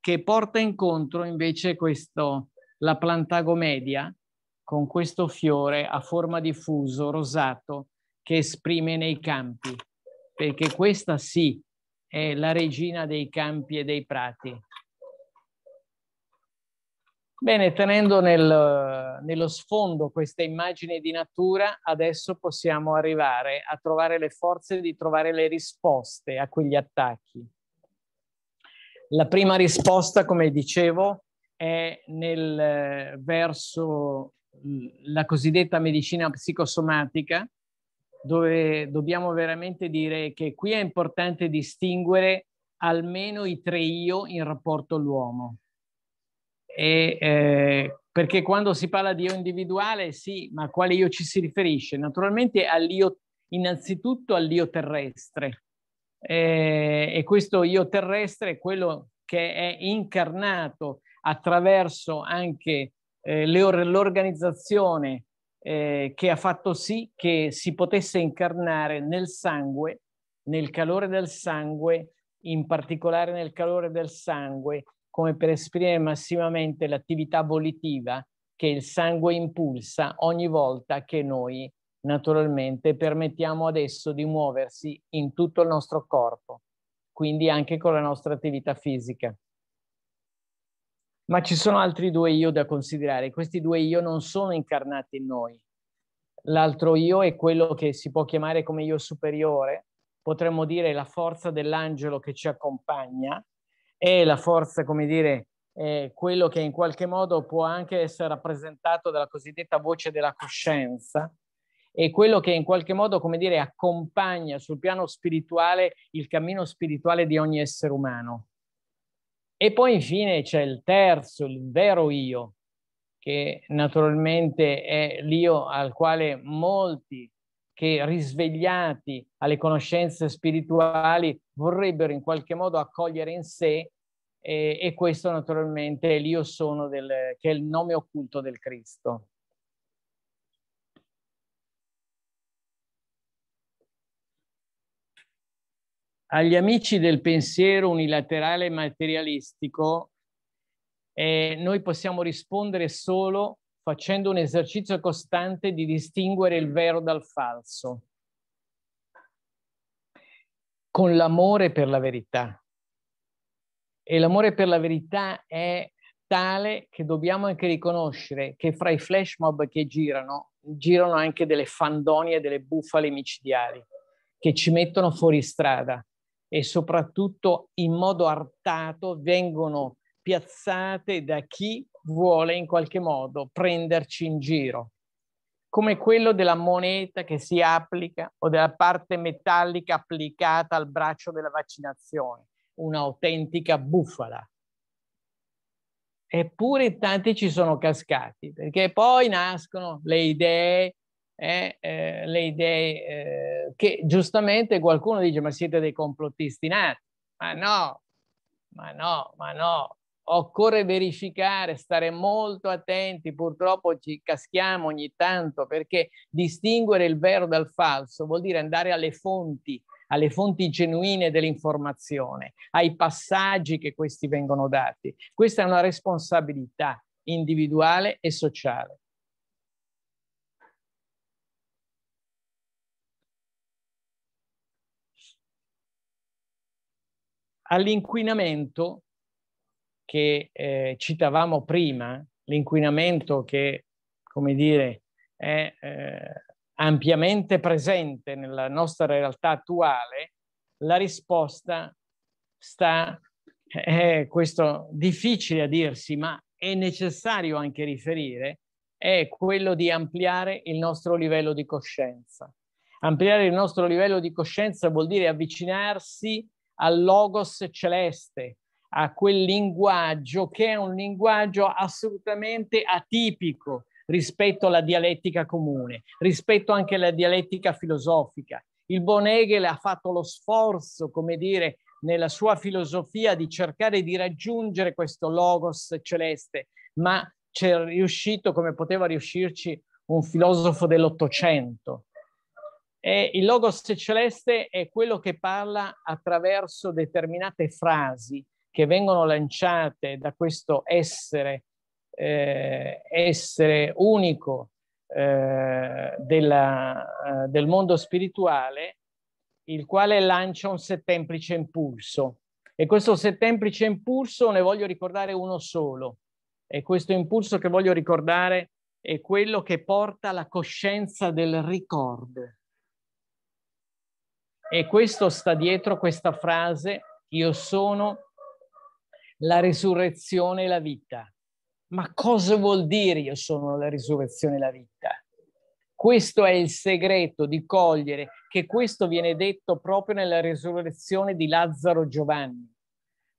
che porta incontro invece questo, la plantagomedia con questo fiore a forma di fuso rosato che esprime nei campi, perché questa sì è la regina dei campi e dei prati. Bene, tenendo nel, nello sfondo questa immagine di natura, adesso possiamo arrivare a trovare le forze di trovare le risposte a quegli attacchi. La prima risposta, come dicevo, è nel eh, verso la cosiddetta medicina psicosomatica, dove dobbiamo veramente dire che qui è importante distinguere almeno i tre io in rapporto all'uomo e, eh, perché quando si parla di io individuale, sì, ma a quale io ci si riferisce? Naturalmente all'io, innanzitutto all'io terrestre. Eh, e questo io terrestre è quello che è incarnato attraverso anche eh, l'organizzazione eh, che ha fatto sì che si potesse incarnare nel sangue, nel calore del sangue, in particolare nel calore del sangue, come per esprimere massimamente l'attività volitiva che il sangue impulsa ogni volta che noi naturalmente permettiamo adesso di muoversi in tutto il nostro corpo, quindi anche con la nostra attività fisica. Ma ci sono altri due io da considerare, questi due io non sono incarnati in noi. L'altro io è quello che si può chiamare come io superiore, potremmo dire la forza dell'angelo che ci accompagna, è la forza, come dire, eh, quello che in qualche modo può anche essere rappresentato dalla cosiddetta voce della coscienza e quello che in qualche modo, come dire, accompagna sul piano spirituale il cammino spirituale di ogni essere umano. E poi infine c'è il terzo, il vero io, che naturalmente è l'io al quale molti che risvegliati alle conoscenze spirituali vorrebbero in qualche modo accogliere in sé e, e questo naturalmente è l'io sono, del, che è il nome occulto del Cristo. Agli amici del pensiero unilaterale materialistico eh, noi possiamo rispondere solo facendo un esercizio costante di distinguere il vero dal falso con l'amore per la verità. E l'amore per la verità è tale che dobbiamo anche riconoscere che fra i flash mob che girano, girano anche delle fandonie, delle bufale micidiali che ci mettono fuori strada e soprattutto in modo artato vengono piazzate da chi vuole in qualche modo prenderci in giro come quello della moneta che si applica o della parte metallica applicata al braccio della vaccinazione, un'autentica bufala. Eppure tanti ci sono cascati, perché poi nascono le idee, eh, eh, le idee eh, che giustamente qualcuno dice ma siete dei complottisti nati, ma no, ma no, ma no, occorre verificare, stare molto attenti, purtroppo ci caschiamo ogni tanto perché distinguere il vero dal falso vuol dire andare alle fonti, alle fonti genuine dell'informazione, ai passaggi che questi vengono dati. Questa è una responsabilità individuale e sociale. All'inquinamento che eh, citavamo prima, l'inquinamento che, come dire, è eh, ampiamente presente nella nostra realtà attuale, la risposta sta, è eh, questo difficile a dirsi, ma è necessario anche riferire, è quello di ampliare il nostro livello di coscienza. Ampliare il nostro livello di coscienza vuol dire avvicinarsi al logos celeste, a quel linguaggio che è un linguaggio assolutamente atipico rispetto alla dialettica comune, rispetto anche alla dialettica filosofica. Il Bonegel ha fatto lo sforzo, come dire, nella sua filosofia di cercare di raggiungere questo logos celeste, ma c'è riuscito come poteva riuscirci un filosofo dell'Ottocento. E il logos celeste è quello che parla attraverso determinate frasi, che vengono lanciate da questo essere, eh, essere unico eh, della, eh, del mondo spirituale, il quale lancia un settemplice impulso. E questo settemplice impulso ne voglio ricordare uno solo. E questo impulso che voglio ricordare è quello che porta alla coscienza del ricordo. E questo sta dietro questa frase, io sono la risurrezione e la vita. Ma cosa vuol dire io sono la risurrezione e la vita? Questo è il segreto di cogliere che questo viene detto proprio nella risurrezione di Lazzaro Giovanni.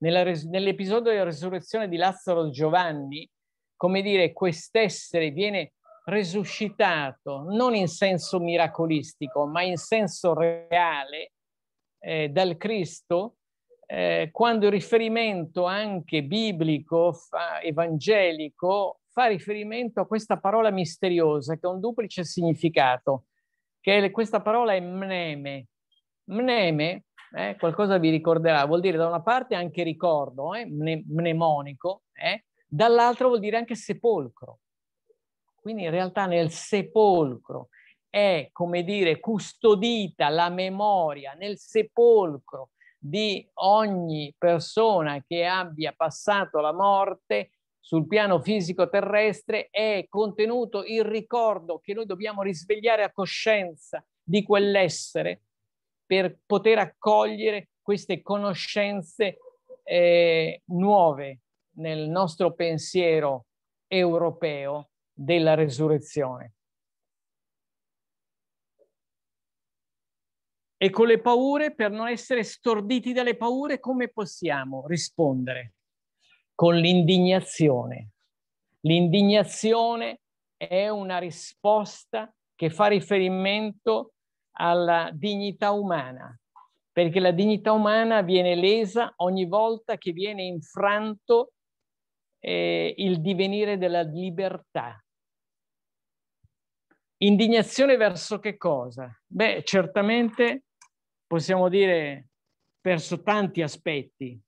Res- nell'episodio della risurrezione di Lazzaro Giovanni, come dire, quest'essere viene resuscitato non in senso miracolistico, ma in senso reale eh, dal Cristo eh, quando il riferimento anche biblico, fa, evangelico, fa riferimento a questa parola misteriosa che ha un duplice significato, che è, questa parola è mneme. Mneme, eh, qualcosa vi ricorderà, vuol dire da una parte anche ricordo, eh, mne, mnemonico, eh, dall'altra vuol dire anche sepolcro. Quindi in realtà nel sepolcro è, come dire, custodita la memoria, nel sepolcro di ogni persona che abbia passato la morte sul piano fisico terrestre è contenuto il ricordo che noi dobbiamo risvegliare a coscienza di quell'essere per poter accogliere queste conoscenze eh, nuove nel nostro pensiero europeo della resurrezione. e con le paure, per non essere storditi dalle paure, come possiamo rispondere? Con l'indignazione. L'indignazione è una risposta che fa riferimento alla dignità umana, perché la dignità umana viene lesa ogni volta che viene infranto eh, il divenire della libertà. Indignazione verso che cosa? Beh, certamente possiamo dire, perso tanti aspetti,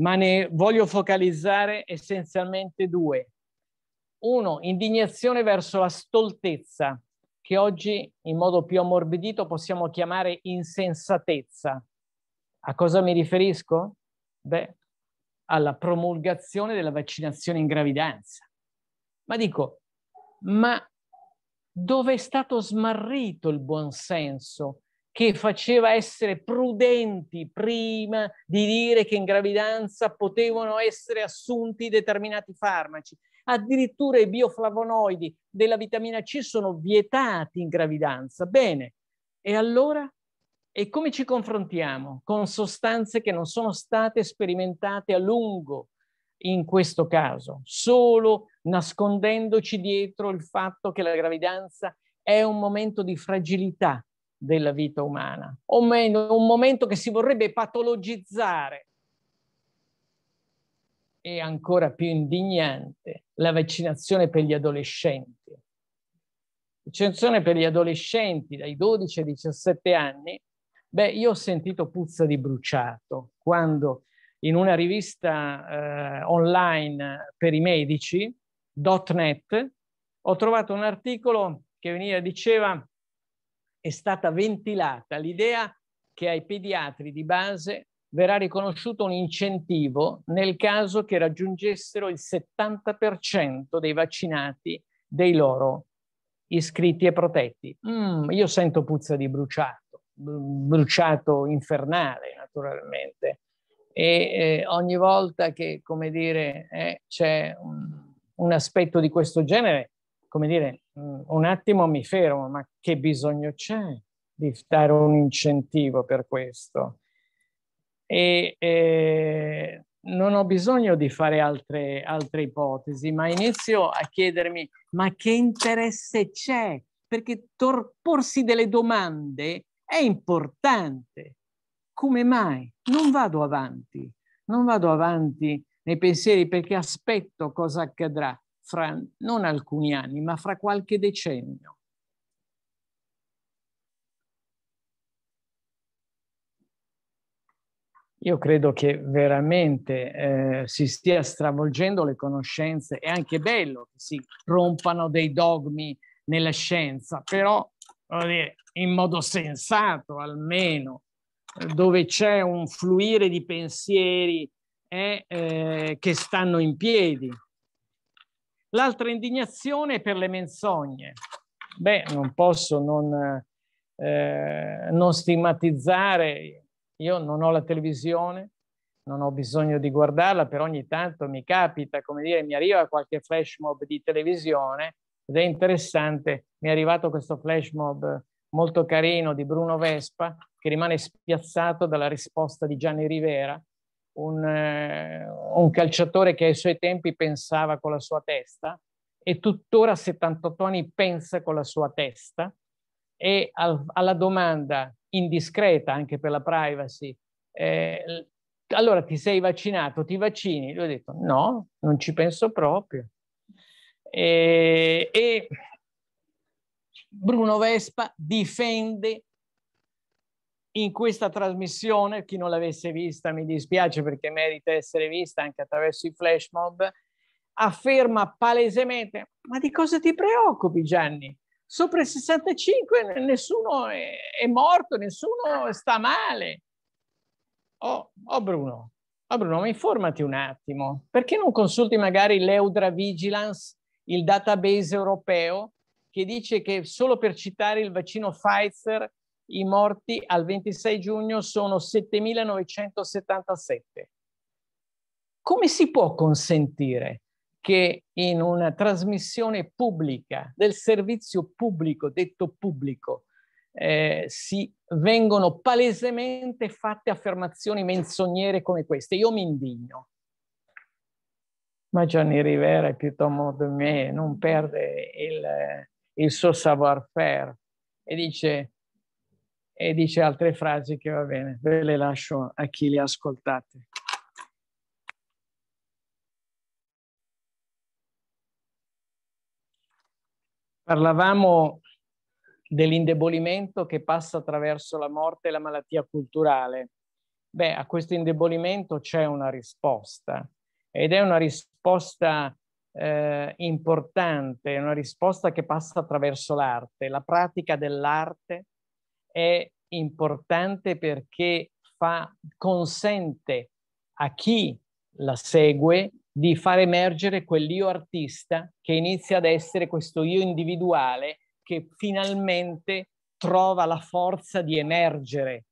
ma ne voglio focalizzare essenzialmente due. Uno, indignazione verso la stoltezza, che oggi in modo più ammorbidito possiamo chiamare insensatezza. A cosa mi riferisco? Beh, alla promulgazione della vaccinazione in gravidanza. Ma dico, ma dove è stato smarrito il buonsenso che faceva essere prudenti prima di dire che in gravidanza potevano essere assunti determinati farmaci. Addirittura i bioflavonoidi della vitamina C sono vietati in gravidanza. Bene, e allora? E come ci confrontiamo con sostanze che non sono state sperimentate a lungo in questo caso, solo nascondendoci dietro il fatto che la gravidanza è un momento di fragilità, della vita umana, o meno un momento che si vorrebbe patologizzare. È ancora più indignante la vaccinazione per gli adolescenti. Vaccinazione per gli adolescenti dai 12 ai 17 anni. Beh, io ho sentito puzza di bruciato quando in una rivista eh, online per i medici, .net, ho trovato un articolo che veniva, diceva è stata ventilata l'idea che ai pediatri di base verrà riconosciuto un incentivo nel caso che raggiungessero il 70% dei vaccinati dei loro iscritti e protetti. Mm, io sento puzza di bruciato, bruciato infernale naturalmente. E eh, ogni volta che, come dire, eh, c'è un, un aspetto di questo genere, come dire, mm, un attimo mi fermo, ma che bisogno c'è di dare un incentivo per questo? E, eh, non ho bisogno di fare altre, altre ipotesi, ma inizio a chiedermi, ma che interesse c'è? Perché porsi delle domande è importante. Come mai? Non vado avanti, non vado avanti nei pensieri perché aspetto cosa accadrà fra non alcuni anni, ma fra qualche decennio. Io credo che veramente eh, si stia stravolgendo le conoscenze, è anche bello che si rompano dei dogmi nella scienza, però dire, in modo sensato almeno, dove c'è un fluire di pensieri eh, eh, che stanno in piedi. L'altra indignazione è per le menzogne. Beh, non posso non, eh, non stigmatizzare, io non ho la televisione, non ho bisogno di guardarla, però ogni tanto mi capita, come dire, mi arriva qualche flash mob di televisione ed è interessante, mi è arrivato questo flash mob molto carino di Bruno Vespa che rimane spiazzato dalla risposta di Gianni Rivera un, eh, un calciatore che ai suoi tempi pensava con la sua testa e tuttora a 78 anni pensa con la sua testa e al, alla domanda indiscreta anche per la privacy, eh, allora ti sei vaccinato, ti vaccini? Lui ha detto no, non ci penso proprio. E, e Bruno Vespa difende in questa trasmissione. Chi non l'avesse vista, mi dispiace perché merita essere vista anche attraverso i flash mob. Afferma palesemente: Ma di cosa ti preoccupi, Gianni? Sopra i 65 nessuno è, è morto, nessuno sta male. Oh, oh Bruno, oh Bruno, ma informati un attimo, perché non consulti magari l'Eudra Vigilance, il database europeo, che dice che solo per citare il vaccino Pfizer i morti al 26 giugno sono 7.977. Come si può consentire che in una trasmissione pubblica, del servizio pubblico, detto pubblico, eh, si vengono palesemente fatte affermazioni menzogniere come queste. Io mi indigno. Ma Gianni Rivera è piuttosto di me, non perde il, il suo savoir-faire e dice e dice altre frasi che va bene, ve le lascio a chi le ascoltate. Parlavamo dell'indebolimento che passa attraverso la morte e la malattia culturale. Beh, a questo indebolimento c'è una risposta ed è una risposta eh, importante, una risposta che passa attraverso l'arte, la pratica dell'arte è importante perché fa, consente a chi la segue di far emergere quell'io artista che inizia ad essere questo io individuale che finalmente trova la forza di emergere.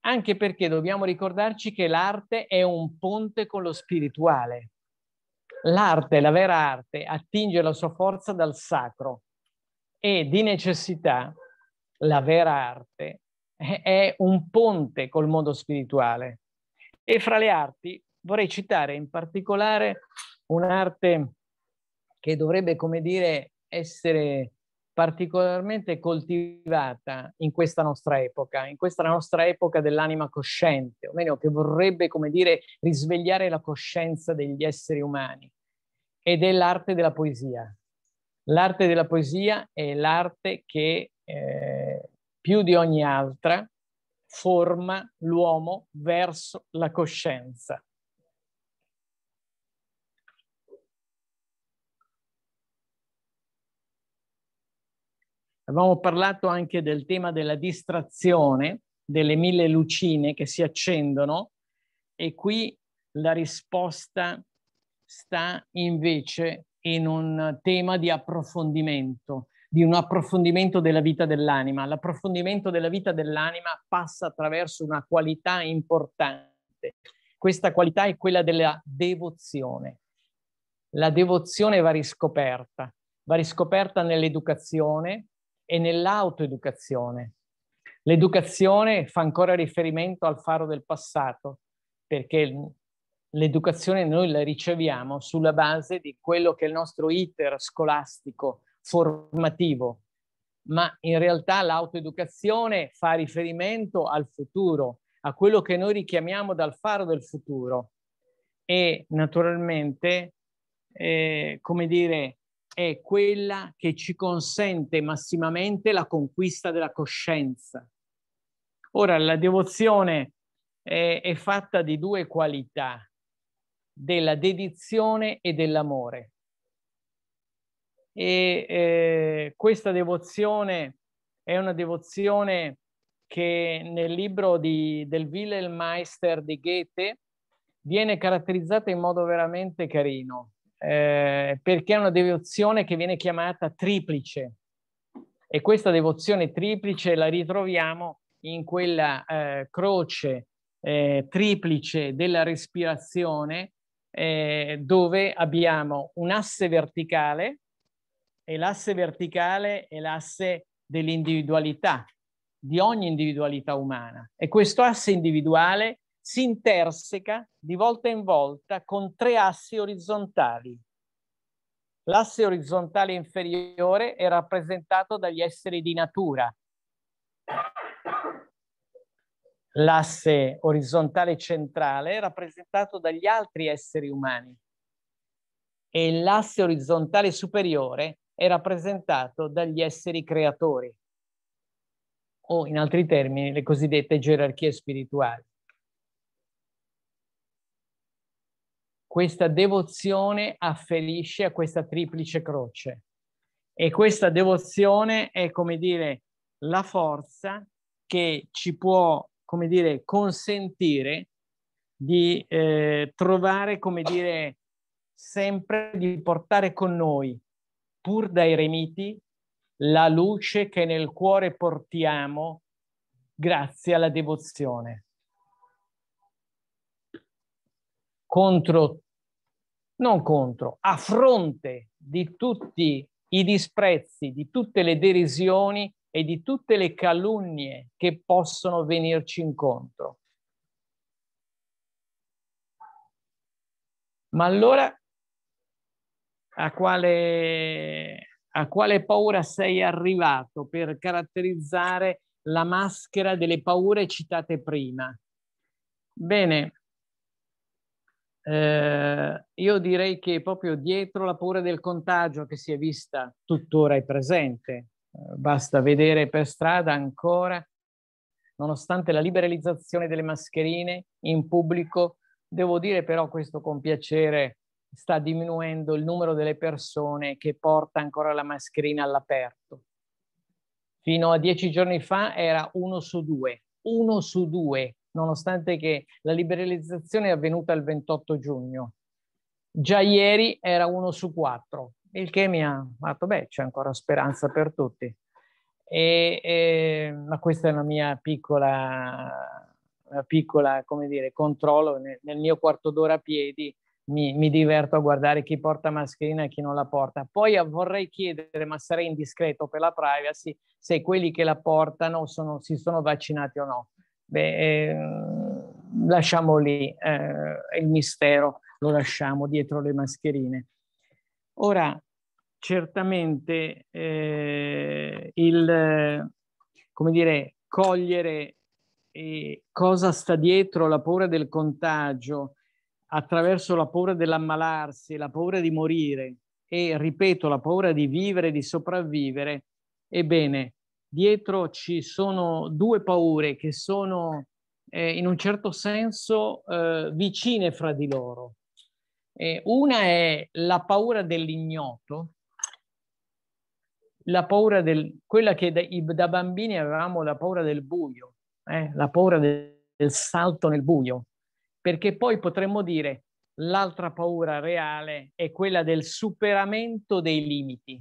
Anche perché dobbiamo ricordarci che l'arte è un ponte con lo spirituale. L'arte, la vera arte, attinge la sua forza dal sacro, e di necessità la vera arte è un ponte col mondo spirituale. E fra le arti vorrei citare in particolare un'arte che dovrebbe, come dire, essere particolarmente coltivata in questa nostra epoca, in questa nostra epoca dell'anima cosciente, o meglio che vorrebbe, come dire, risvegliare la coscienza degli esseri umani, ed è l'arte della poesia. L'arte della poesia è l'arte che eh, più di ogni altra forma l'uomo verso la coscienza. Abbiamo parlato anche del tema della distrazione, delle mille lucine che si accendono e qui la risposta sta invece in un tema di approfondimento, di un approfondimento della vita dell'anima. L'approfondimento della vita dell'anima passa attraverso una qualità importante. Questa qualità è quella della devozione. La devozione va riscoperta, va riscoperta nell'educazione e nell'autoeducazione. L'educazione fa ancora riferimento al faro del passato, perché l'educazione noi la riceviamo sulla base di quello che è il nostro iter scolastico, formativo, ma in realtà l'autoeducazione fa riferimento al futuro, a quello che noi richiamiamo dal faro del futuro e naturalmente, eh, come dire, è quella che ci consente massimamente la conquista della coscienza. Ora, la devozione è, è fatta di due qualità, della dedizione e dell'amore. E eh, questa devozione è una devozione che nel libro di, del Wilhelmeister di Goethe viene caratterizzata in modo veramente carino, eh, perché è una devozione che viene chiamata triplice. E questa devozione triplice la ritroviamo in quella eh, croce eh, triplice della respirazione eh, dove abbiamo un asse verticale e l'asse verticale è l'asse dell'individualità, di ogni individualità umana. E questo asse individuale si interseca di volta in volta con tre assi orizzontali. L'asse orizzontale inferiore è rappresentato dagli esseri di natura, l'asse orizzontale centrale è rappresentato dagli altri esseri umani e l'asse orizzontale superiore è rappresentato dagli esseri creatori o in altri termini le cosiddette gerarchie spirituali. Questa devozione afferisce a questa triplice croce e questa devozione è come dire la forza che ci può come dire, consentire di eh, trovare, come dire, sempre di portare con noi, pur dai remiti, la luce che nel cuore portiamo grazie alla devozione. Contro, non contro, a fronte di tutti i disprezzi, di tutte le derisioni e di tutte le calunnie che possono venirci incontro. Ma allora a quale, a quale paura sei arrivato per caratterizzare la maschera delle paure citate prima? Bene, eh, io direi che proprio dietro la paura del contagio che si è vista tuttora è presente, eh, basta vedere per strada ancora, nonostante la liberalizzazione delle mascherine in pubblico, devo dire però questo con piacere sta diminuendo il numero delle persone che porta ancora la mascherina all'aperto. Fino a dieci giorni fa era uno su due, uno su due, nonostante che la liberalizzazione è avvenuta il 28 giugno. Già ieri era uno su quattro, il che mi ha fatto, beh, c'è ancora speranza per tutti. E, e, ma questa è una mia piccola, una piccola come dire, controllo nel, nel mio quarto d'ora a piedi. Mi, mi, diverto a guardare chi porta mascherina e chi non la porta. Poi vorrei chiedere, ma sarei indiscreto per la privacy, se quelli che la portano sono, si sono vaccinati o no. Beh, eh, lasciamo lì eh, il mistero, lo lasciamo dietro le mascherine. Ora, certamente eh, il, come dire, cogliere eh, cosa sta dietro la paura del contagio attraverso la paura dell'ammalarsi, la paura di morire e, ripeto, la paura di vivere, di sopravvivere, ebbene, dietro ci sono due paure che sono eh, in un certo senso eh, vicine fra di loro. Eh, una è la paura dell'ignoto, la paura del, quella che da, da bambini avevamo la paura del buio, eh? la paura del, del salto nel buio, perché poi potremmo dire l'altra paura reale è quella del superamento dei limiti.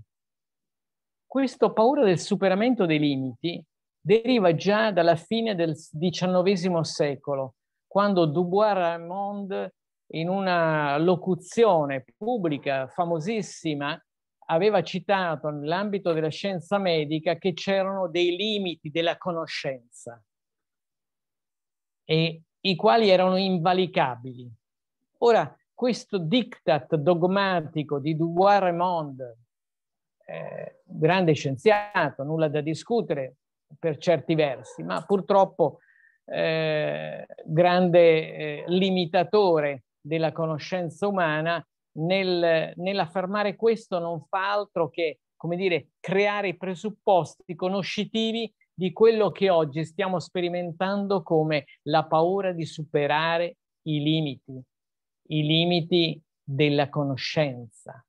Questa paura del superamento dei limiti deriva già dalla fine del XIX secolo, quando Dubois-Raymond, in una locuzione pubblica famosissima, aveva citato nell'ambito della scienza medica che c'erano dei limiti della conoscenza e i quali erano invalicabili. Ora, questo diktat dogmatico di Dubois-Raymond, eh, grande scienziato, nulla da discutere per certi versi, ma purtroppo eh, grande eh, limitatore della conoscenza umana, nel, nell'affermare questo non fa altro che, come dire, creare i presupposti conoscitivi di quello che oggi stiamo sperimentando come la paura di superare i limiti, i limiti della conoscenza.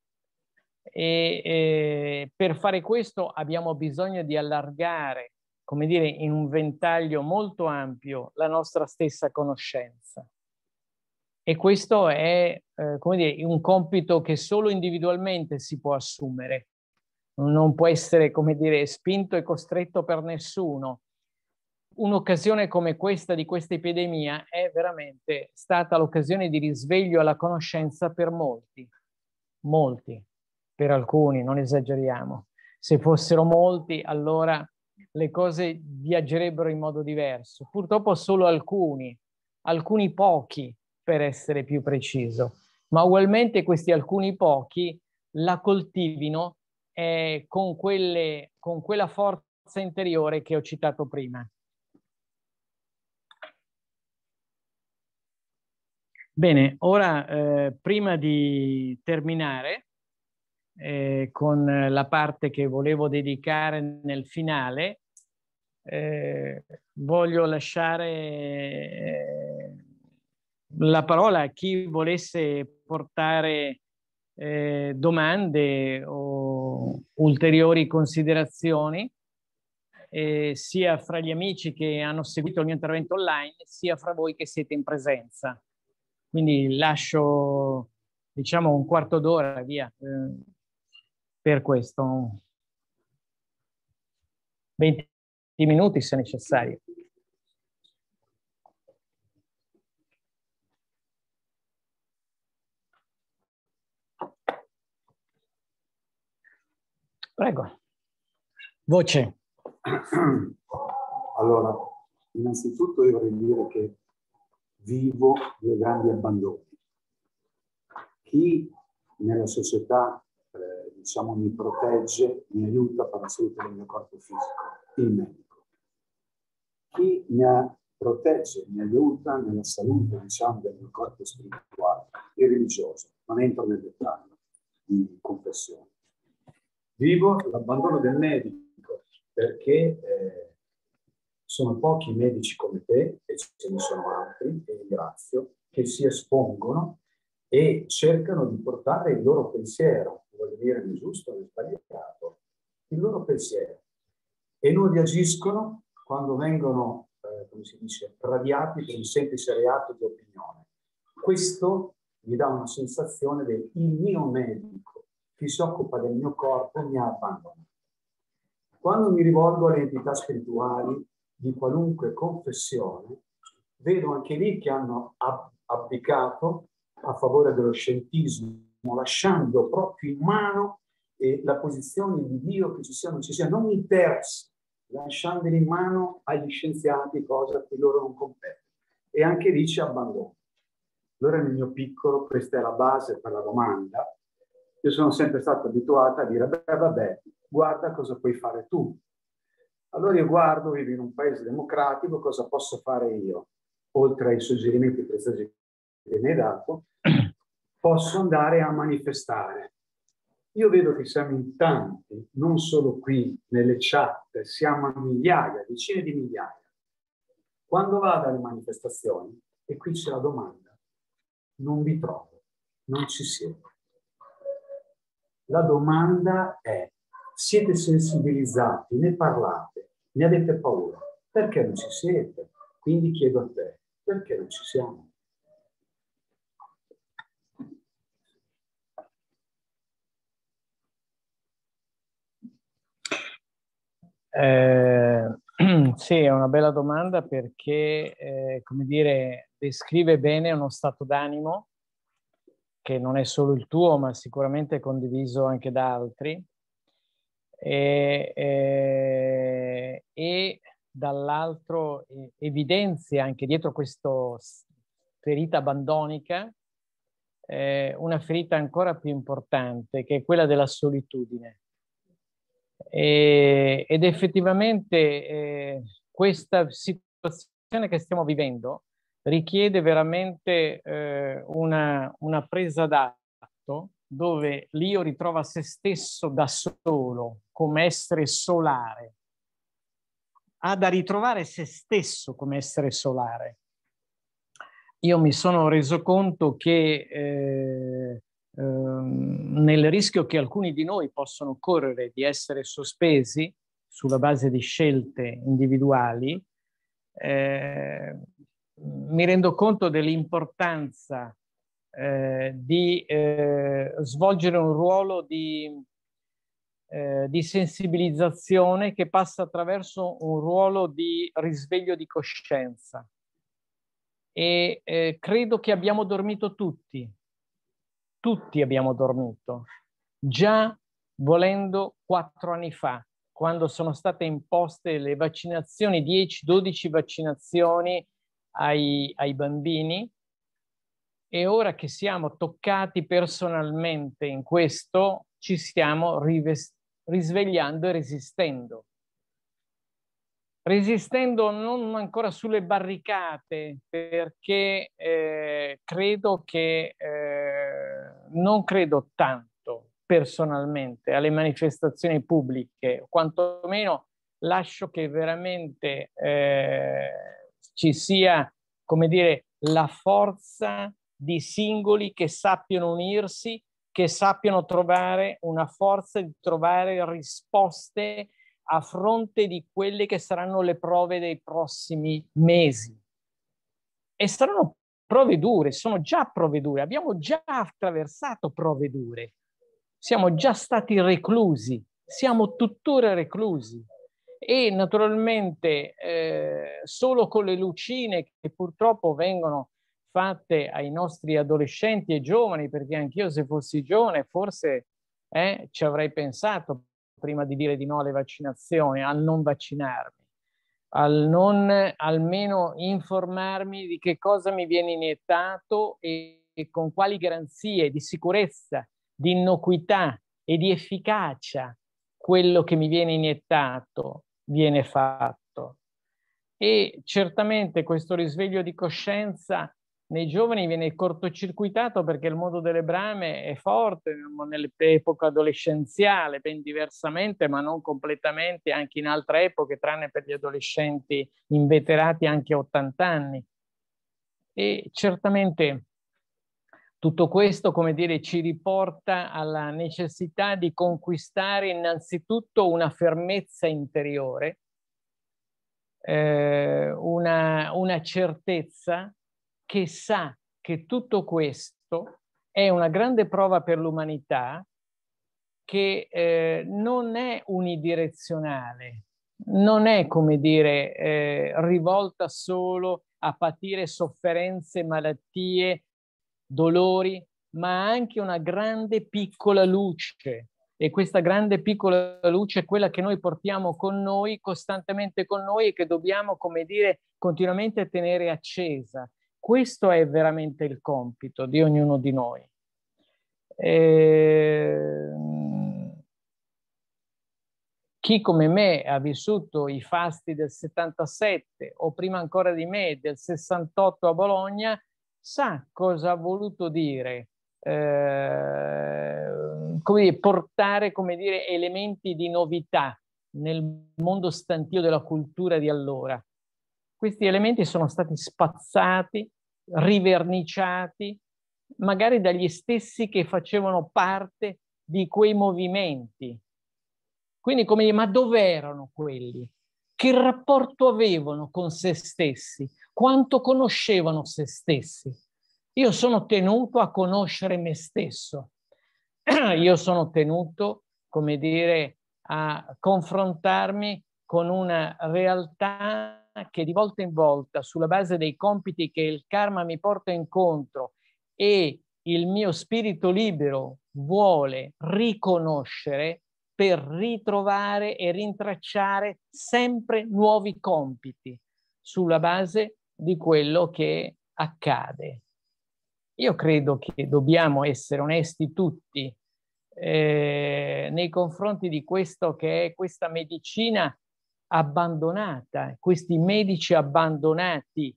E, e per fare questo abbiamo bisogno di allargare, come dire, in un ventaglio molto ampio la nostra stessa conoscenza. E questo è eh, come dire, un compito che solo individualmente si può assumere, non può essere come dire, spinto e costretto per nessuno. Un'occasione come questa di questa epidemia è veramente stata l'occasione di risveglio alla conoscenza per molti, molti, per alcuni, non esageriamo. Se fossero molti, allora le cose viaggerebbero in modo diverso. Purtroppo solo alcuni, alcuni pochi per essere più preciso, ma ugualmente questi alcuni pochi la coltivino eh, con, quelle, con quella forza interiore che ho citato prima. Bene, ora eh, prima di terminare eh, con la parte che volevo dedicare nel finale, eh, voglio lasciare eh, la parola a chi volesse portare eh, domande o ulteriori considerazioni, eh, sia fra gli amici che hanno seguito il mio intervento online, sia fra voi che siete in presenza. Quindi lascio diciamo un quarto d'ora via eh, per questo. 20 minuti se necessario. Prego. Voce. [clears throat] Allora, innanzitutto io vorrei dire che vivo due grandi abbandoni. Chi nella società, eh, diciamo, mi protegge, mi aiuta per la salute del mio corpo fisico, il medico. Chi mi protegge, mi aiuta nella salute, diciamo, del mio corpo spirituale, il religioso. Non entro nel dettaglio di confessione Vivo l'abbandono del medico perché eh, sono pochi medici come te, e ce ne sono altri, e ringrazio, che si espongono e cercano di portare il loro pensiero, vuol dire il giusto o il sbagliato, il loro pensiero. E non reagiscono quando vengono, eh, come si dice, radiati per un semplice reato di opinione. Questo mi dà una sensazione del il mio medico chi si occupa del mio corpo mi ha abbandonato. Quando mi rivolgo alle entità spirituali di qualunque confessione, vedo anche lì che hanno abdicato a favore dello scientismo, lasciando proprio in mano eh, la posizione di Dio che ci sia o non ci sia, non mi interessa, lasciandoli in mano agli scienziati, cosa che loro non competono. E anche lì ci abbandono. Allora nel mio piccolo, questa è la base per la domanda, io sono sempre stato abituato a dire, beh, vabbè, guarda cosa puoi fare tu. Allora io guardo, vivo in un paese democratico, cosa posso fare io? Oltre ai suggerimenti preziosi che mi hai dato, [clears throat] posso andare a manifestare. Io vedo che siamo in tanti, non solo qui nelle chat, siamo a migliaia, decine di migliaia. Quando vado alle manifestazioni, e qui c'è la domanda, non vi trovo, non ci siete. La domanda è, siete sensibilizzati, ne parlate, ne avete paura, perché non ci siete? Quindi chiedo a te, perché non ci siamo? Eh, [clears throat] sì, è una bella domanda perché, eh, come dire, descrive bene uno stato d'animo che non è solo il tuo, ma sicuramente condiviso anche da altri. E, e, e dall'altro evidenzia anche dietro questa ferita abbandonica eh, una ferita ancora più importante che è quella della solitudine. E, ed effettivamente eh, questa situazione che stiamo vivendo richiede veramente eh, una, una presa d'atto dove l'io ritrova se stesso da solo come essere solare. Ha da ritrovare se stesso come essere solare. Io mi sono reso conto che eh, eh, nel rischio che alcuni di noi possono correre di essere sospesi sulla base di scelte individuali, eh, mi rendo conto dell'importanza eh, di eh, svolgere un ruolo di, eh, di, sensibilizzazione che passa attraverso un ruolo di risveglio di coscienza. E eh, credo che abbiamo dormito tutti, tutti abbiamo dormito, già volendo quattro anni fa, quando sono state imposte le vaccinazioni, 10-12 vaccinazioni ai, ai bambini e ora che siamo toccati personalmente in questo, ci stiamo rives- risvegliando e resistendo. Resistendo non ancora sulle barricate, perché eh, credo che eh, non credo tanto personalmente alle manifestazioni pubbliche, quantomeno lascio che veramente eh, ci sia, come dire, la forza di singoli che sappiano unirsi, che sappiano trovare una forza di trovare risposte a fronte di quelle che saranno le prove dei prossimi mesi. E saranno prove dure, sono già prove dure, abbiamo già attraversato prove dure, siamo già stati reclusi, siamo tuttora reclusi e naturalmente eh, solo con le lucine che purtroppo vengono fatte ai nostri adolescenti e giovani, perché anch'io se fossi giovane forse eh, ci avrei pensato prima di dire di no alle vaccinazioni, al non vaccinarmi, al non almeno informarmi di che cosa mi viene iniettato e, e con quali garanzie di sicurezza, di innocuità e di efficacia quello che mi viene iniettato viene fatto. E certamente questo risveglio di coscienza nei giovani viene cortocircuitato perché il mondo delle brame è forte nell'epoca adolescenziale, ben diversamente, ma non completamente anche in altre epoche, tranne per gli adolescenti inveterati anche a 80 anni. E certamente tutto questo, come dire, ci riporta alla necessità di conquistare innanzitutto una fermezza interiore, eh, una, una certezza che sa che tutto questo è una grande prova per l'umanità che eh, non è unidirezionale, non è, come dire, eh, rivolta solo a patire sofferenze, malattie, dolori, ma anche una grande piccola luce. E questa grande piccola luce è quella che noi portiamo con noi, costantemente con noi e che dobbiamo, come dire, continuamente tenere accesa. Questo è veramente il compito di ognuno di noi. E... Ehm, chi come me ha vissuto i fasti del 77 o prima ancora di me del 68 a Bologna sa cosa ha voluto dire, eh, come dire, portare come dire, elementi di novità nel mondo stantio della cultura di allora. Questi elementi sono stati spazzati, riverniciati, magari dagli stessi che facevano parte di quei movimenti. Quindi come dire, ma dov'erano quelli? che rapporto avevano con se stessi, quanto conoscevano se stessi. Io sono tenuto a conoscere me stesso, [clears throat] io sono tenuto, come dire, a confrontarmi con una realtà che di volta in volta, sulla base dei compiti che il karma mi porta incontro e il mio spirito libero vuole riconoscere, per ritrovare e rintracciare sempre nuovi compiti sulla base di quello che accade. Io credo che dobbiamo essere onesti tutti eh, nei confronti di questo che è questa medicina abbandonata, questi medici abbandonati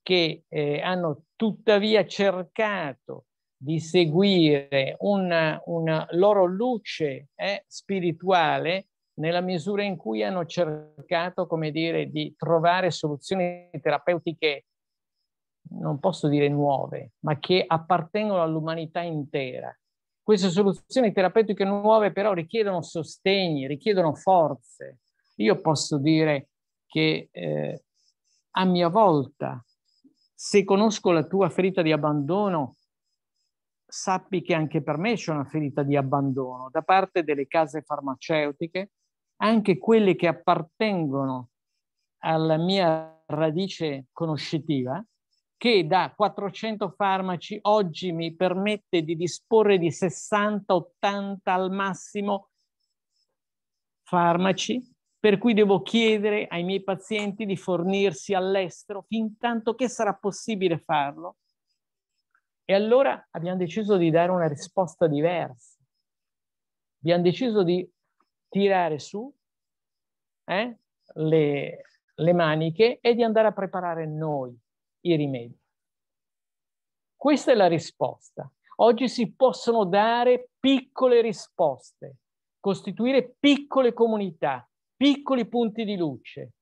che eh, hanno tuttavia cercato di seguire una, una loro luce eh, spirituale nella misura in cui hanno cercato, come dire, di trovare soluzioni terapeutiche, non posso dire nuove, ma che appartengono all'umanità intera. Queste soluzioni terapeutiche nuove però richiedono sostegni, richiedono forze. Io posso dire che eh, a mia volta, se conosco la tua ferita di abbandono, sappi che anche per me c'è una ferita di abbandono da parte delle case farmaceutiche, anche quelle che appartengono alla mia radice conoscitiva, che da 400 farmaci oggi mi permette di disporre di 60, 80 al massimo farmaci, per cui devo chiedere ai miei pazienti di fornirsi all'estero fin tanto che sarà possibile farlo e allora abbiamo deciso di dare una risposta diversa. Abbiamo deciso di tirare su eh, le, le maniche e di andare a preparare noi i rimedi. Questa è la risposta. Oggi si possono dare piccole risposte, costituire piccole comunità, piccoli punti di luce.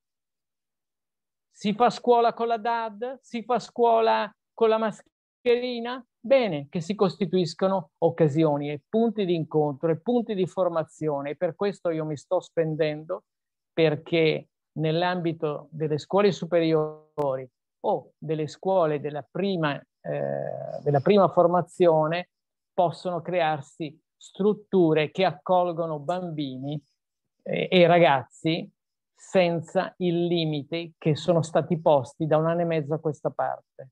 Si fa scuola con la DAD, si fa scuola con la maschera mascherina, bene che si costituiscono occasioni e punti di incontro e punti di formazione. E per questo io mi sto spendendo perché nell'ambito delle scuole superiori o delle scuole della prima, eh, della prima formazione possono crearsi strutture che accolgono bambini eh, e ragazzi senza i limiti che sono stati posti da un anno e mezzo a questa parte.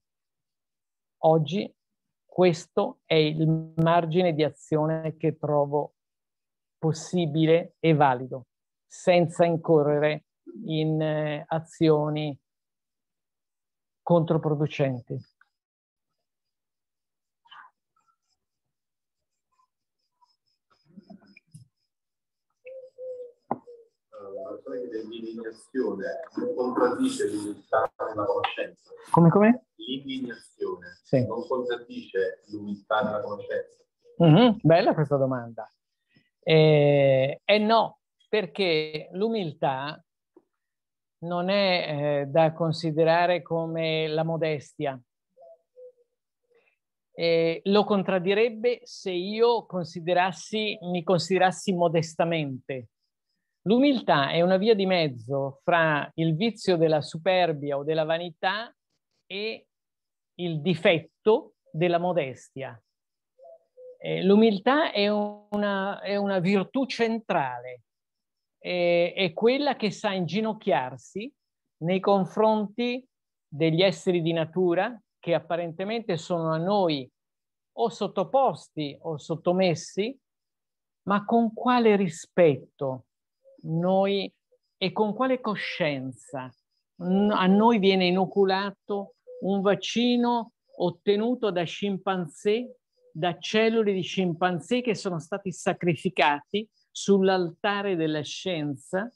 Oggi questo è il margine di azione che trovo possibile e valido, senza incorrere in eh, azioni controproducenti. prende l'indignazione, non contraddice l'umiltà della conoscenza. Come, come? L'indignazione sì. non contraddice l'umiltà della conoscenza. Mm-hmm, bella questa domanda. Eh, eh, no, perché l'umiltà non è eh, da considerare come la modestia. Eh, lo contraddirebbe se io considerassi, mi considerassi modestamente L'umiltà è una via di mezzo fra il vizio della superbia o della vanità e il difetto della modestia. Eh, l'umiltà è una, è una, virtù centrale, eh, è quella che sa inginocchiarsi nei confronti degli esseri di natura che apparentemente sono a noi o sottoposti o sottomessi, ma con quale rispetto, noi e con quale coscienza a noi viene inoculato un vaccino ottenuto da scimpanzé, da cellule di scimpanzé che sono stati sacrificati sull'altare della scienza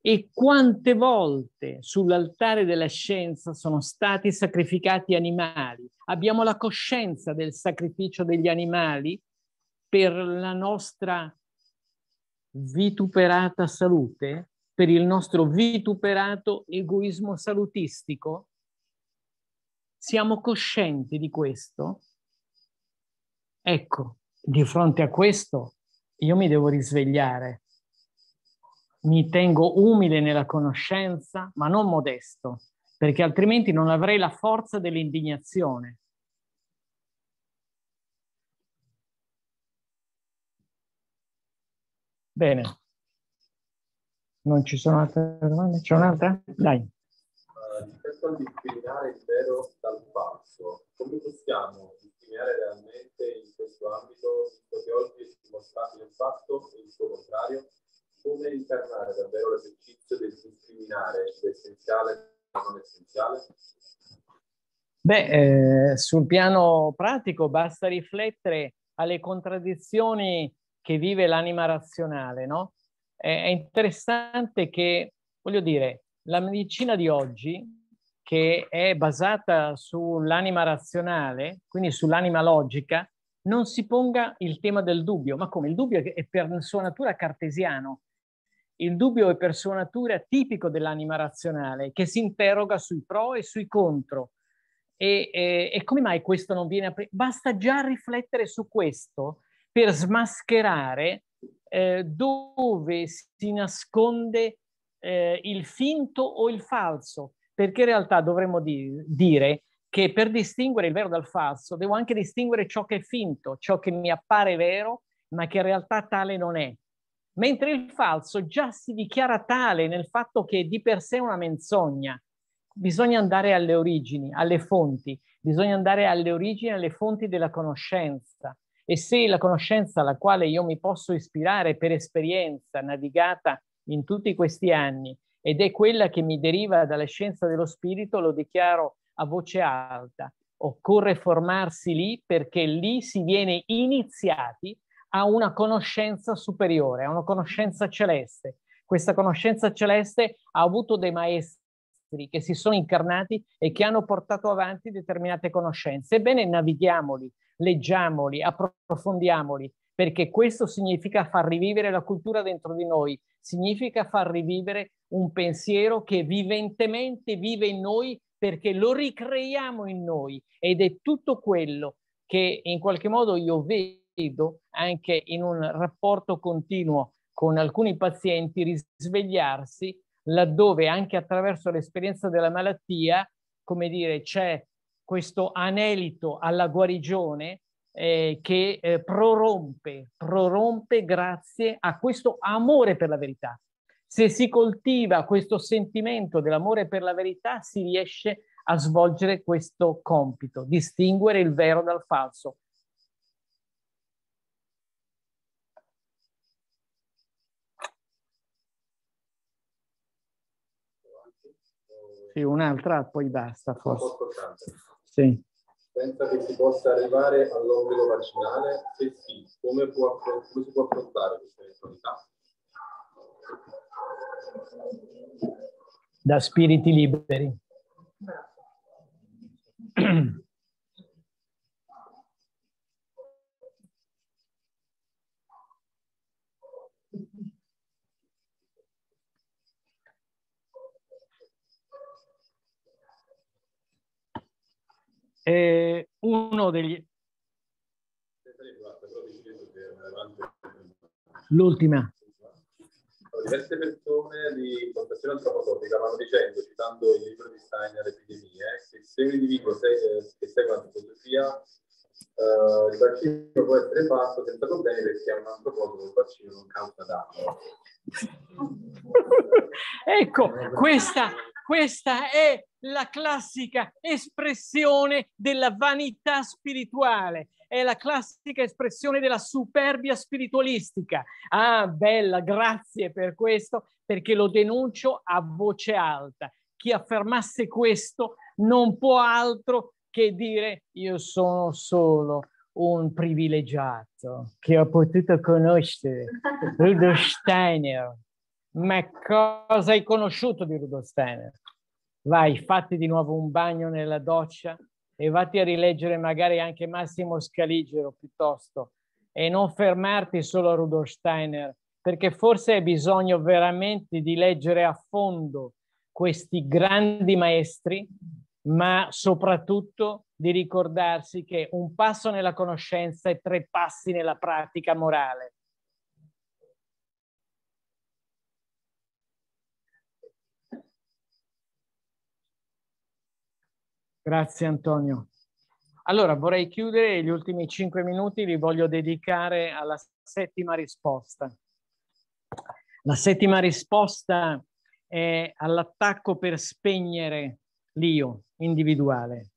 e quante volte sull'altare della scienza sono stati sacrificati animali. Abbiamo la coscienza del sacrificio degli animali per la nostra vituperata salute, per il nostro vituperato egoismo salutistico? Siamo coscienti di questo? Ecco, di fronte a questo io mi devo risvegliare. Mi tengo umile nella conoscenza, ma non modesto, perché altrimenti non avrei la forza dell'indignazione. Bene. Non ci sono altre domande? C'è un'altra? Dai. Eh, rispetto al discriminare il vero dal falso, come possiamo discriminare realmente in questo ambito, visto che oggi è dimostrato il fatto e il suo contrario? Come incarnare davvero l'esercizio del discriminare l'essenziale e non essenziale? Beh, eh, sul piano pratico basta riflettere alle contraddizioni che vive l'anima razionale, no? È, interessante che, voglio dire, la medicina di oggi, che è basata sull'anima razionale, quindi sull'anima logica, non si ponga il tema del dubbio. Ma come? Il dubbio è per sua natura cartesiano. Il dubbio è per sua natura tipico dell'anima razionale, che si interroga sui pro e sui contro. E, e, e come mai questo non viene... Basta già riflettere su questo per smascherare eh, dove si nasconde eh, il finto o il falso, perché in realtà dovremmo di- dire che per distinguere il vero dal falso devo anche distinguere ciò che è finto, ciò che mi appare vero, ma che in realtà tale non è. Mentre il falso già si dichiara tale nel fatto che è di per sé una menzogna. Bisogna andare alle origini, alle fonti, bisogna andare alle origini, alle fonti della conoscenza e se la conoscenza alla quale io mi posso ispirare per esperienza navigata in tutti questi anni ed è quella che mi deriva dalla scienza dello spirito, lo dichiaro a voce alta. Occorre formarsi lì perché lì si viene iniziati a una conoscenza superiore, a una conoscenza celeste. Questa conoscenza celeste ha avuto dei maestri che si sono incarnati e che hanno portato avanti determinate conoscenze. Ebbene, navighiamoli leggiamoli, approfondiamoli, perché questo significa far rivivere la cultura dentro di noi, significa far rivivere un pensiero che viventemente vive in noi perché lo ricreiamo in noi ed è tutto quello che in qualche modo io vedo anche in un rapporto continuo con alcuni pazienti risvegliarsi laddove anche attraverso l'esperienza della malattia, come dire, c'è questo anelito alla guarigione eh, che eh, prorompe, prorompe grazie a questo amore per la verità. Se si coltiva questo sentimento dell'amore per la verità, si riesce a svolgere questo compito, distinguere il vero dal falso. Sì, un'altra, poi basta forse. Sì. Pensa che si possa arrivare all'obbligo vaccinale? Se sì, come, può, come si può affrontare questa eventualità? Da spiriti liberi. [clears throat] Eh, uno degli... L'ultima. Diverse persone di confessione antroposofica vanno dicendo, citando il libro di Steiner, Epidemie, che se un individuo eh, che segue l'antroposofia, eh, il vaccino può essere fatto senza problemi perché è un antroposofo, il vaccino non causa danno. [laughs] ecco, questa, questa è la classica espressione della vanità spirituale, è la classica espressione della superbia spiritualistica. Ah, bella, grazie per questo, perché lo denuncio a voce alta. Chi affermasse questo non può altro che dire io sono solo un privilegiato che ho potuto conoscere Rudolf Steiner ma cosa hai conosciuto di Rudolf Steiner? Vai, fatti di nuovo un bagno nella doccia e vatti a rileggere magari anche Massimo Scaligero piuttosto e non fermarti solo a Rudolf Steiner, perché forse hai bisogno veramente di leggere a fondo questi grandi maestri, ma soprattutto di ricordarsi che un passo nella conoscenza e tre passi nella pratica morale. Grazie Antonio. Allora vorrei chiudere gli ultimi cinque minuti, li voglio dedicare alla settima risposta. La settima risposta è all'attacco per spegnere l'io individuale.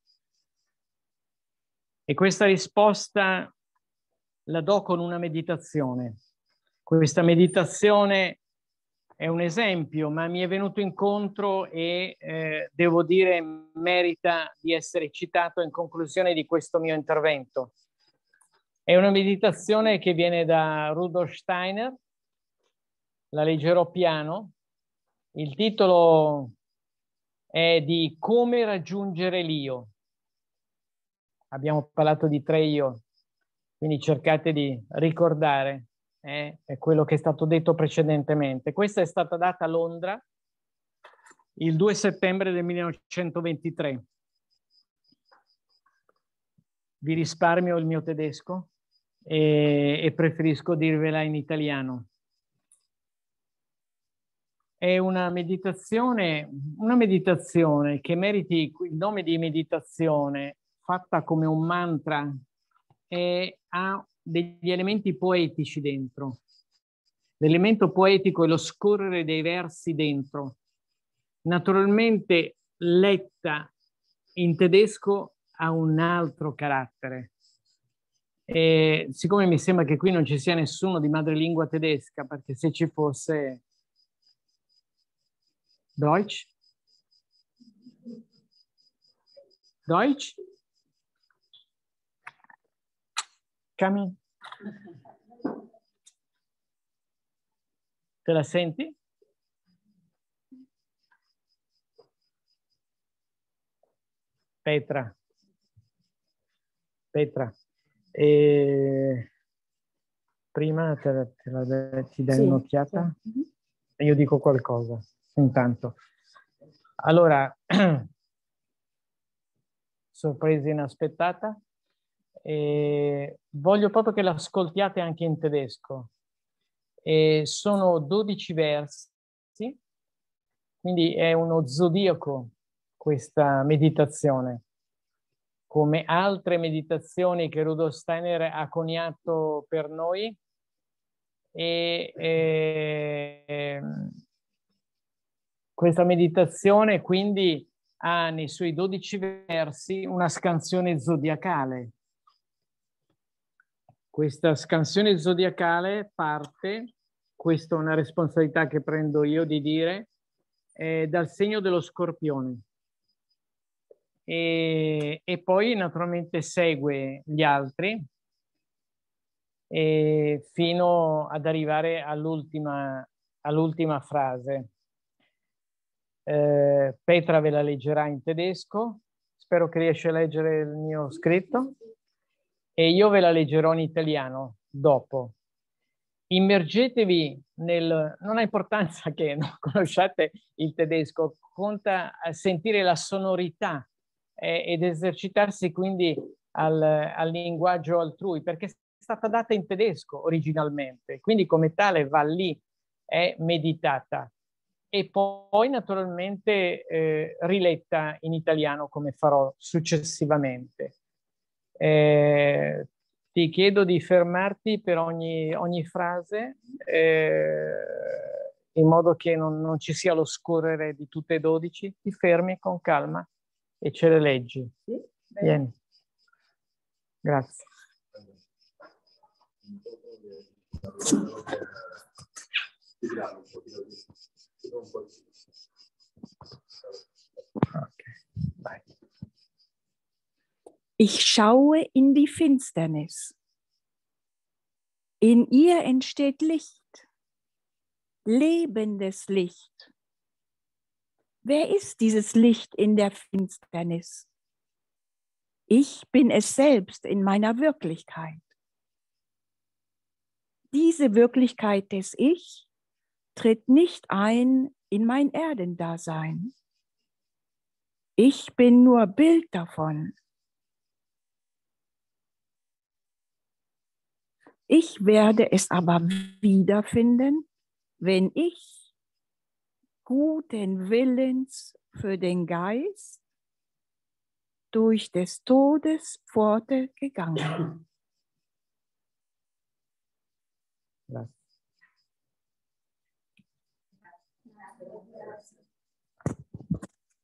E questa risposta la do con una meditazione. Questa meditazione è un esempio, ma mi è venuto incontro e eh, devo dire merita di essere citato in conclusione di questo mio intervento. È una meditazione che viene da Rudolf Steiner, la leggerò piano. Il titolo è di Come raggiungere l'io. Abbiamo parlato di tre io, quindi cercate di ricordare è quello che è stato detto precedentemente. Questa è stata data a Londra il 2 settembre del 1923. Vi risparmio il mio tedesco e, e preferisco dirvela in italiano. È una meditazione, una meditazione che meriti il nome di meditazione, fatta come un mantra, e ha degli elementi poetici dentro. L'elemento poetico è lo scorrere dei versi dentro. Naturalmente letta in tedesco ha un altro carattere. E siccome mi sembra che qui non ci sia nessuno di madrelingua tedesca, perché se ci fosse Deutsch? Deutsch? Come Te la senti? Petra. Petra. E prima te la, te la, ti dai sì, un'occhiata sì. e mhm. io dico qualcosa intanto. Allora, [clears throat] sorpresa inaspettata? E voglio proprio che l'ascoltiate anche in tedesco. E sono 12 versi, quindi è uno zodiaco questa meditazione, come altre meditazioni che Rudolf Steiner ha coniato per noi. E, e, ehm, questa meditazione quindi ha nei suoi 12 versi una scansione zodiacale questa scansione zodiacale parte, questa è una responsabilità che prendo io di dire, eh, dal segno dello scorpione. E, e poi naturalmente segue gli altri, fino ad arrivare all'ultima, all'ultima frase. Eh, Petra ve la leggerà in tedesco, spero che riesci a leggere il mio scritto e io ve la leggerò in italiano dopo. Immergetevi nel... non ha importanza che [laughs] non conosciate il tedesco, conta eh, sentire la sonorità eh, ed esercitarsi quindi al, al linguaggio altrui, perché è stata data in tedesco originalmente, quindi come tale va lì, è meditata e poi naturalmente eh, riletta in italiano come farò successivamente. Eh, ti chiedo di fermarti per ogni, ogni frase eh, in modo che non, non, ci sia lo scorrere di tutte e dodici, ti fermi con calma e ce le leggi. Sì, Vieni. Grazie. Okay, vai. Ich schaue in die Finsternis. In ihr entsteht Licht, lebendes Licht. Wer ist dieses Licht in der Finsternis? Ich bin es selbst in meiner Wirklichkeit. Diese Wirklichkeit des Ich tritt nicht ein in mein Erdendasein. Ich bin nur Bild davon. Ich werde es aber wiederfinden, wenn ich guten Willens für den Geist durch des Todes Pforte gegangen. Ja. [laughs]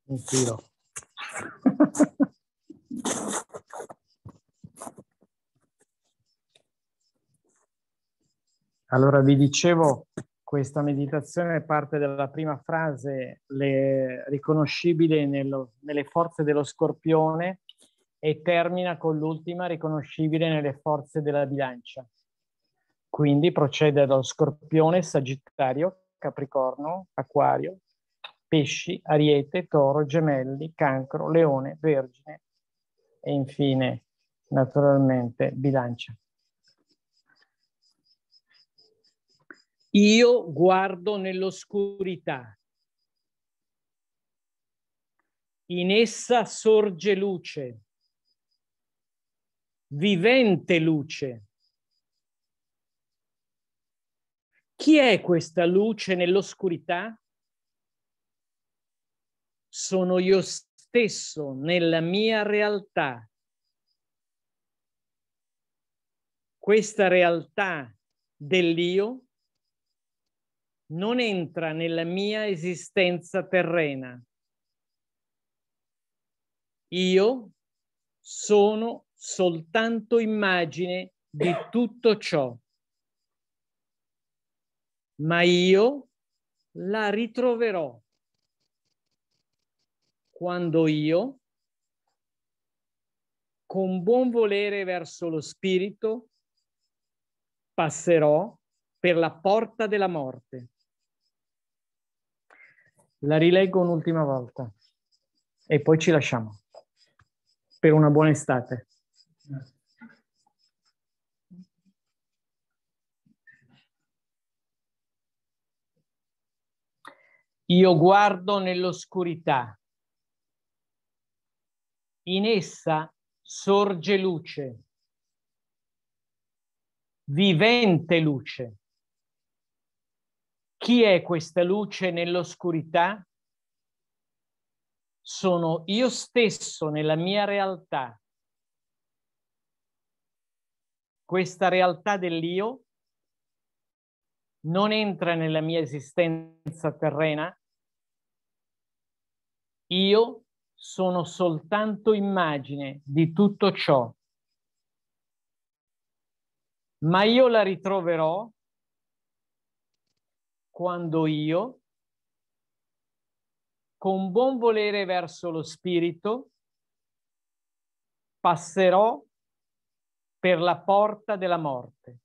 Mentira. Allora vi dicevo, questa meditazione parte dalla prima frase, le, riconoscibile nello, nelle forze dello scorpione e termina con l'ultima, riconoscibile nelle forze della bilancia. Quindi procede dallo scorpione, sagittario, capricorno, acquario, pesci, ariete, toro, gemelli, cancro, leone, vergine e infine naturalmente bilancia. Io guardo nell'oscurità. In essa sorge luce, vivente luce. Chi è questa luce nell'oscurità? Sono io stesso nella mia realtà. Questa realtà dell'io non entra nella mia esistenza terrena. Io sono soltanto immagine di tutto ciò, ma io la ritroverò quando io, con buon volere verso lo spirito, passerò per la porta della morte. La rileggo un'ultima volta e poi ci lasciamo per una buona estate. Io guardo nell'oscurità. In essa sorge luce, vivente luce. Chi è questa luce nell'oscurità? Sono io stesso nella mia realtà. Questa realtà dell'io non entra nella mia esistenza terrena. Io sono soltanto immagine di tutto ciò. Ma io la ritroverò quando io, con buon volere verso lo spirito, passerò per la porta della morte.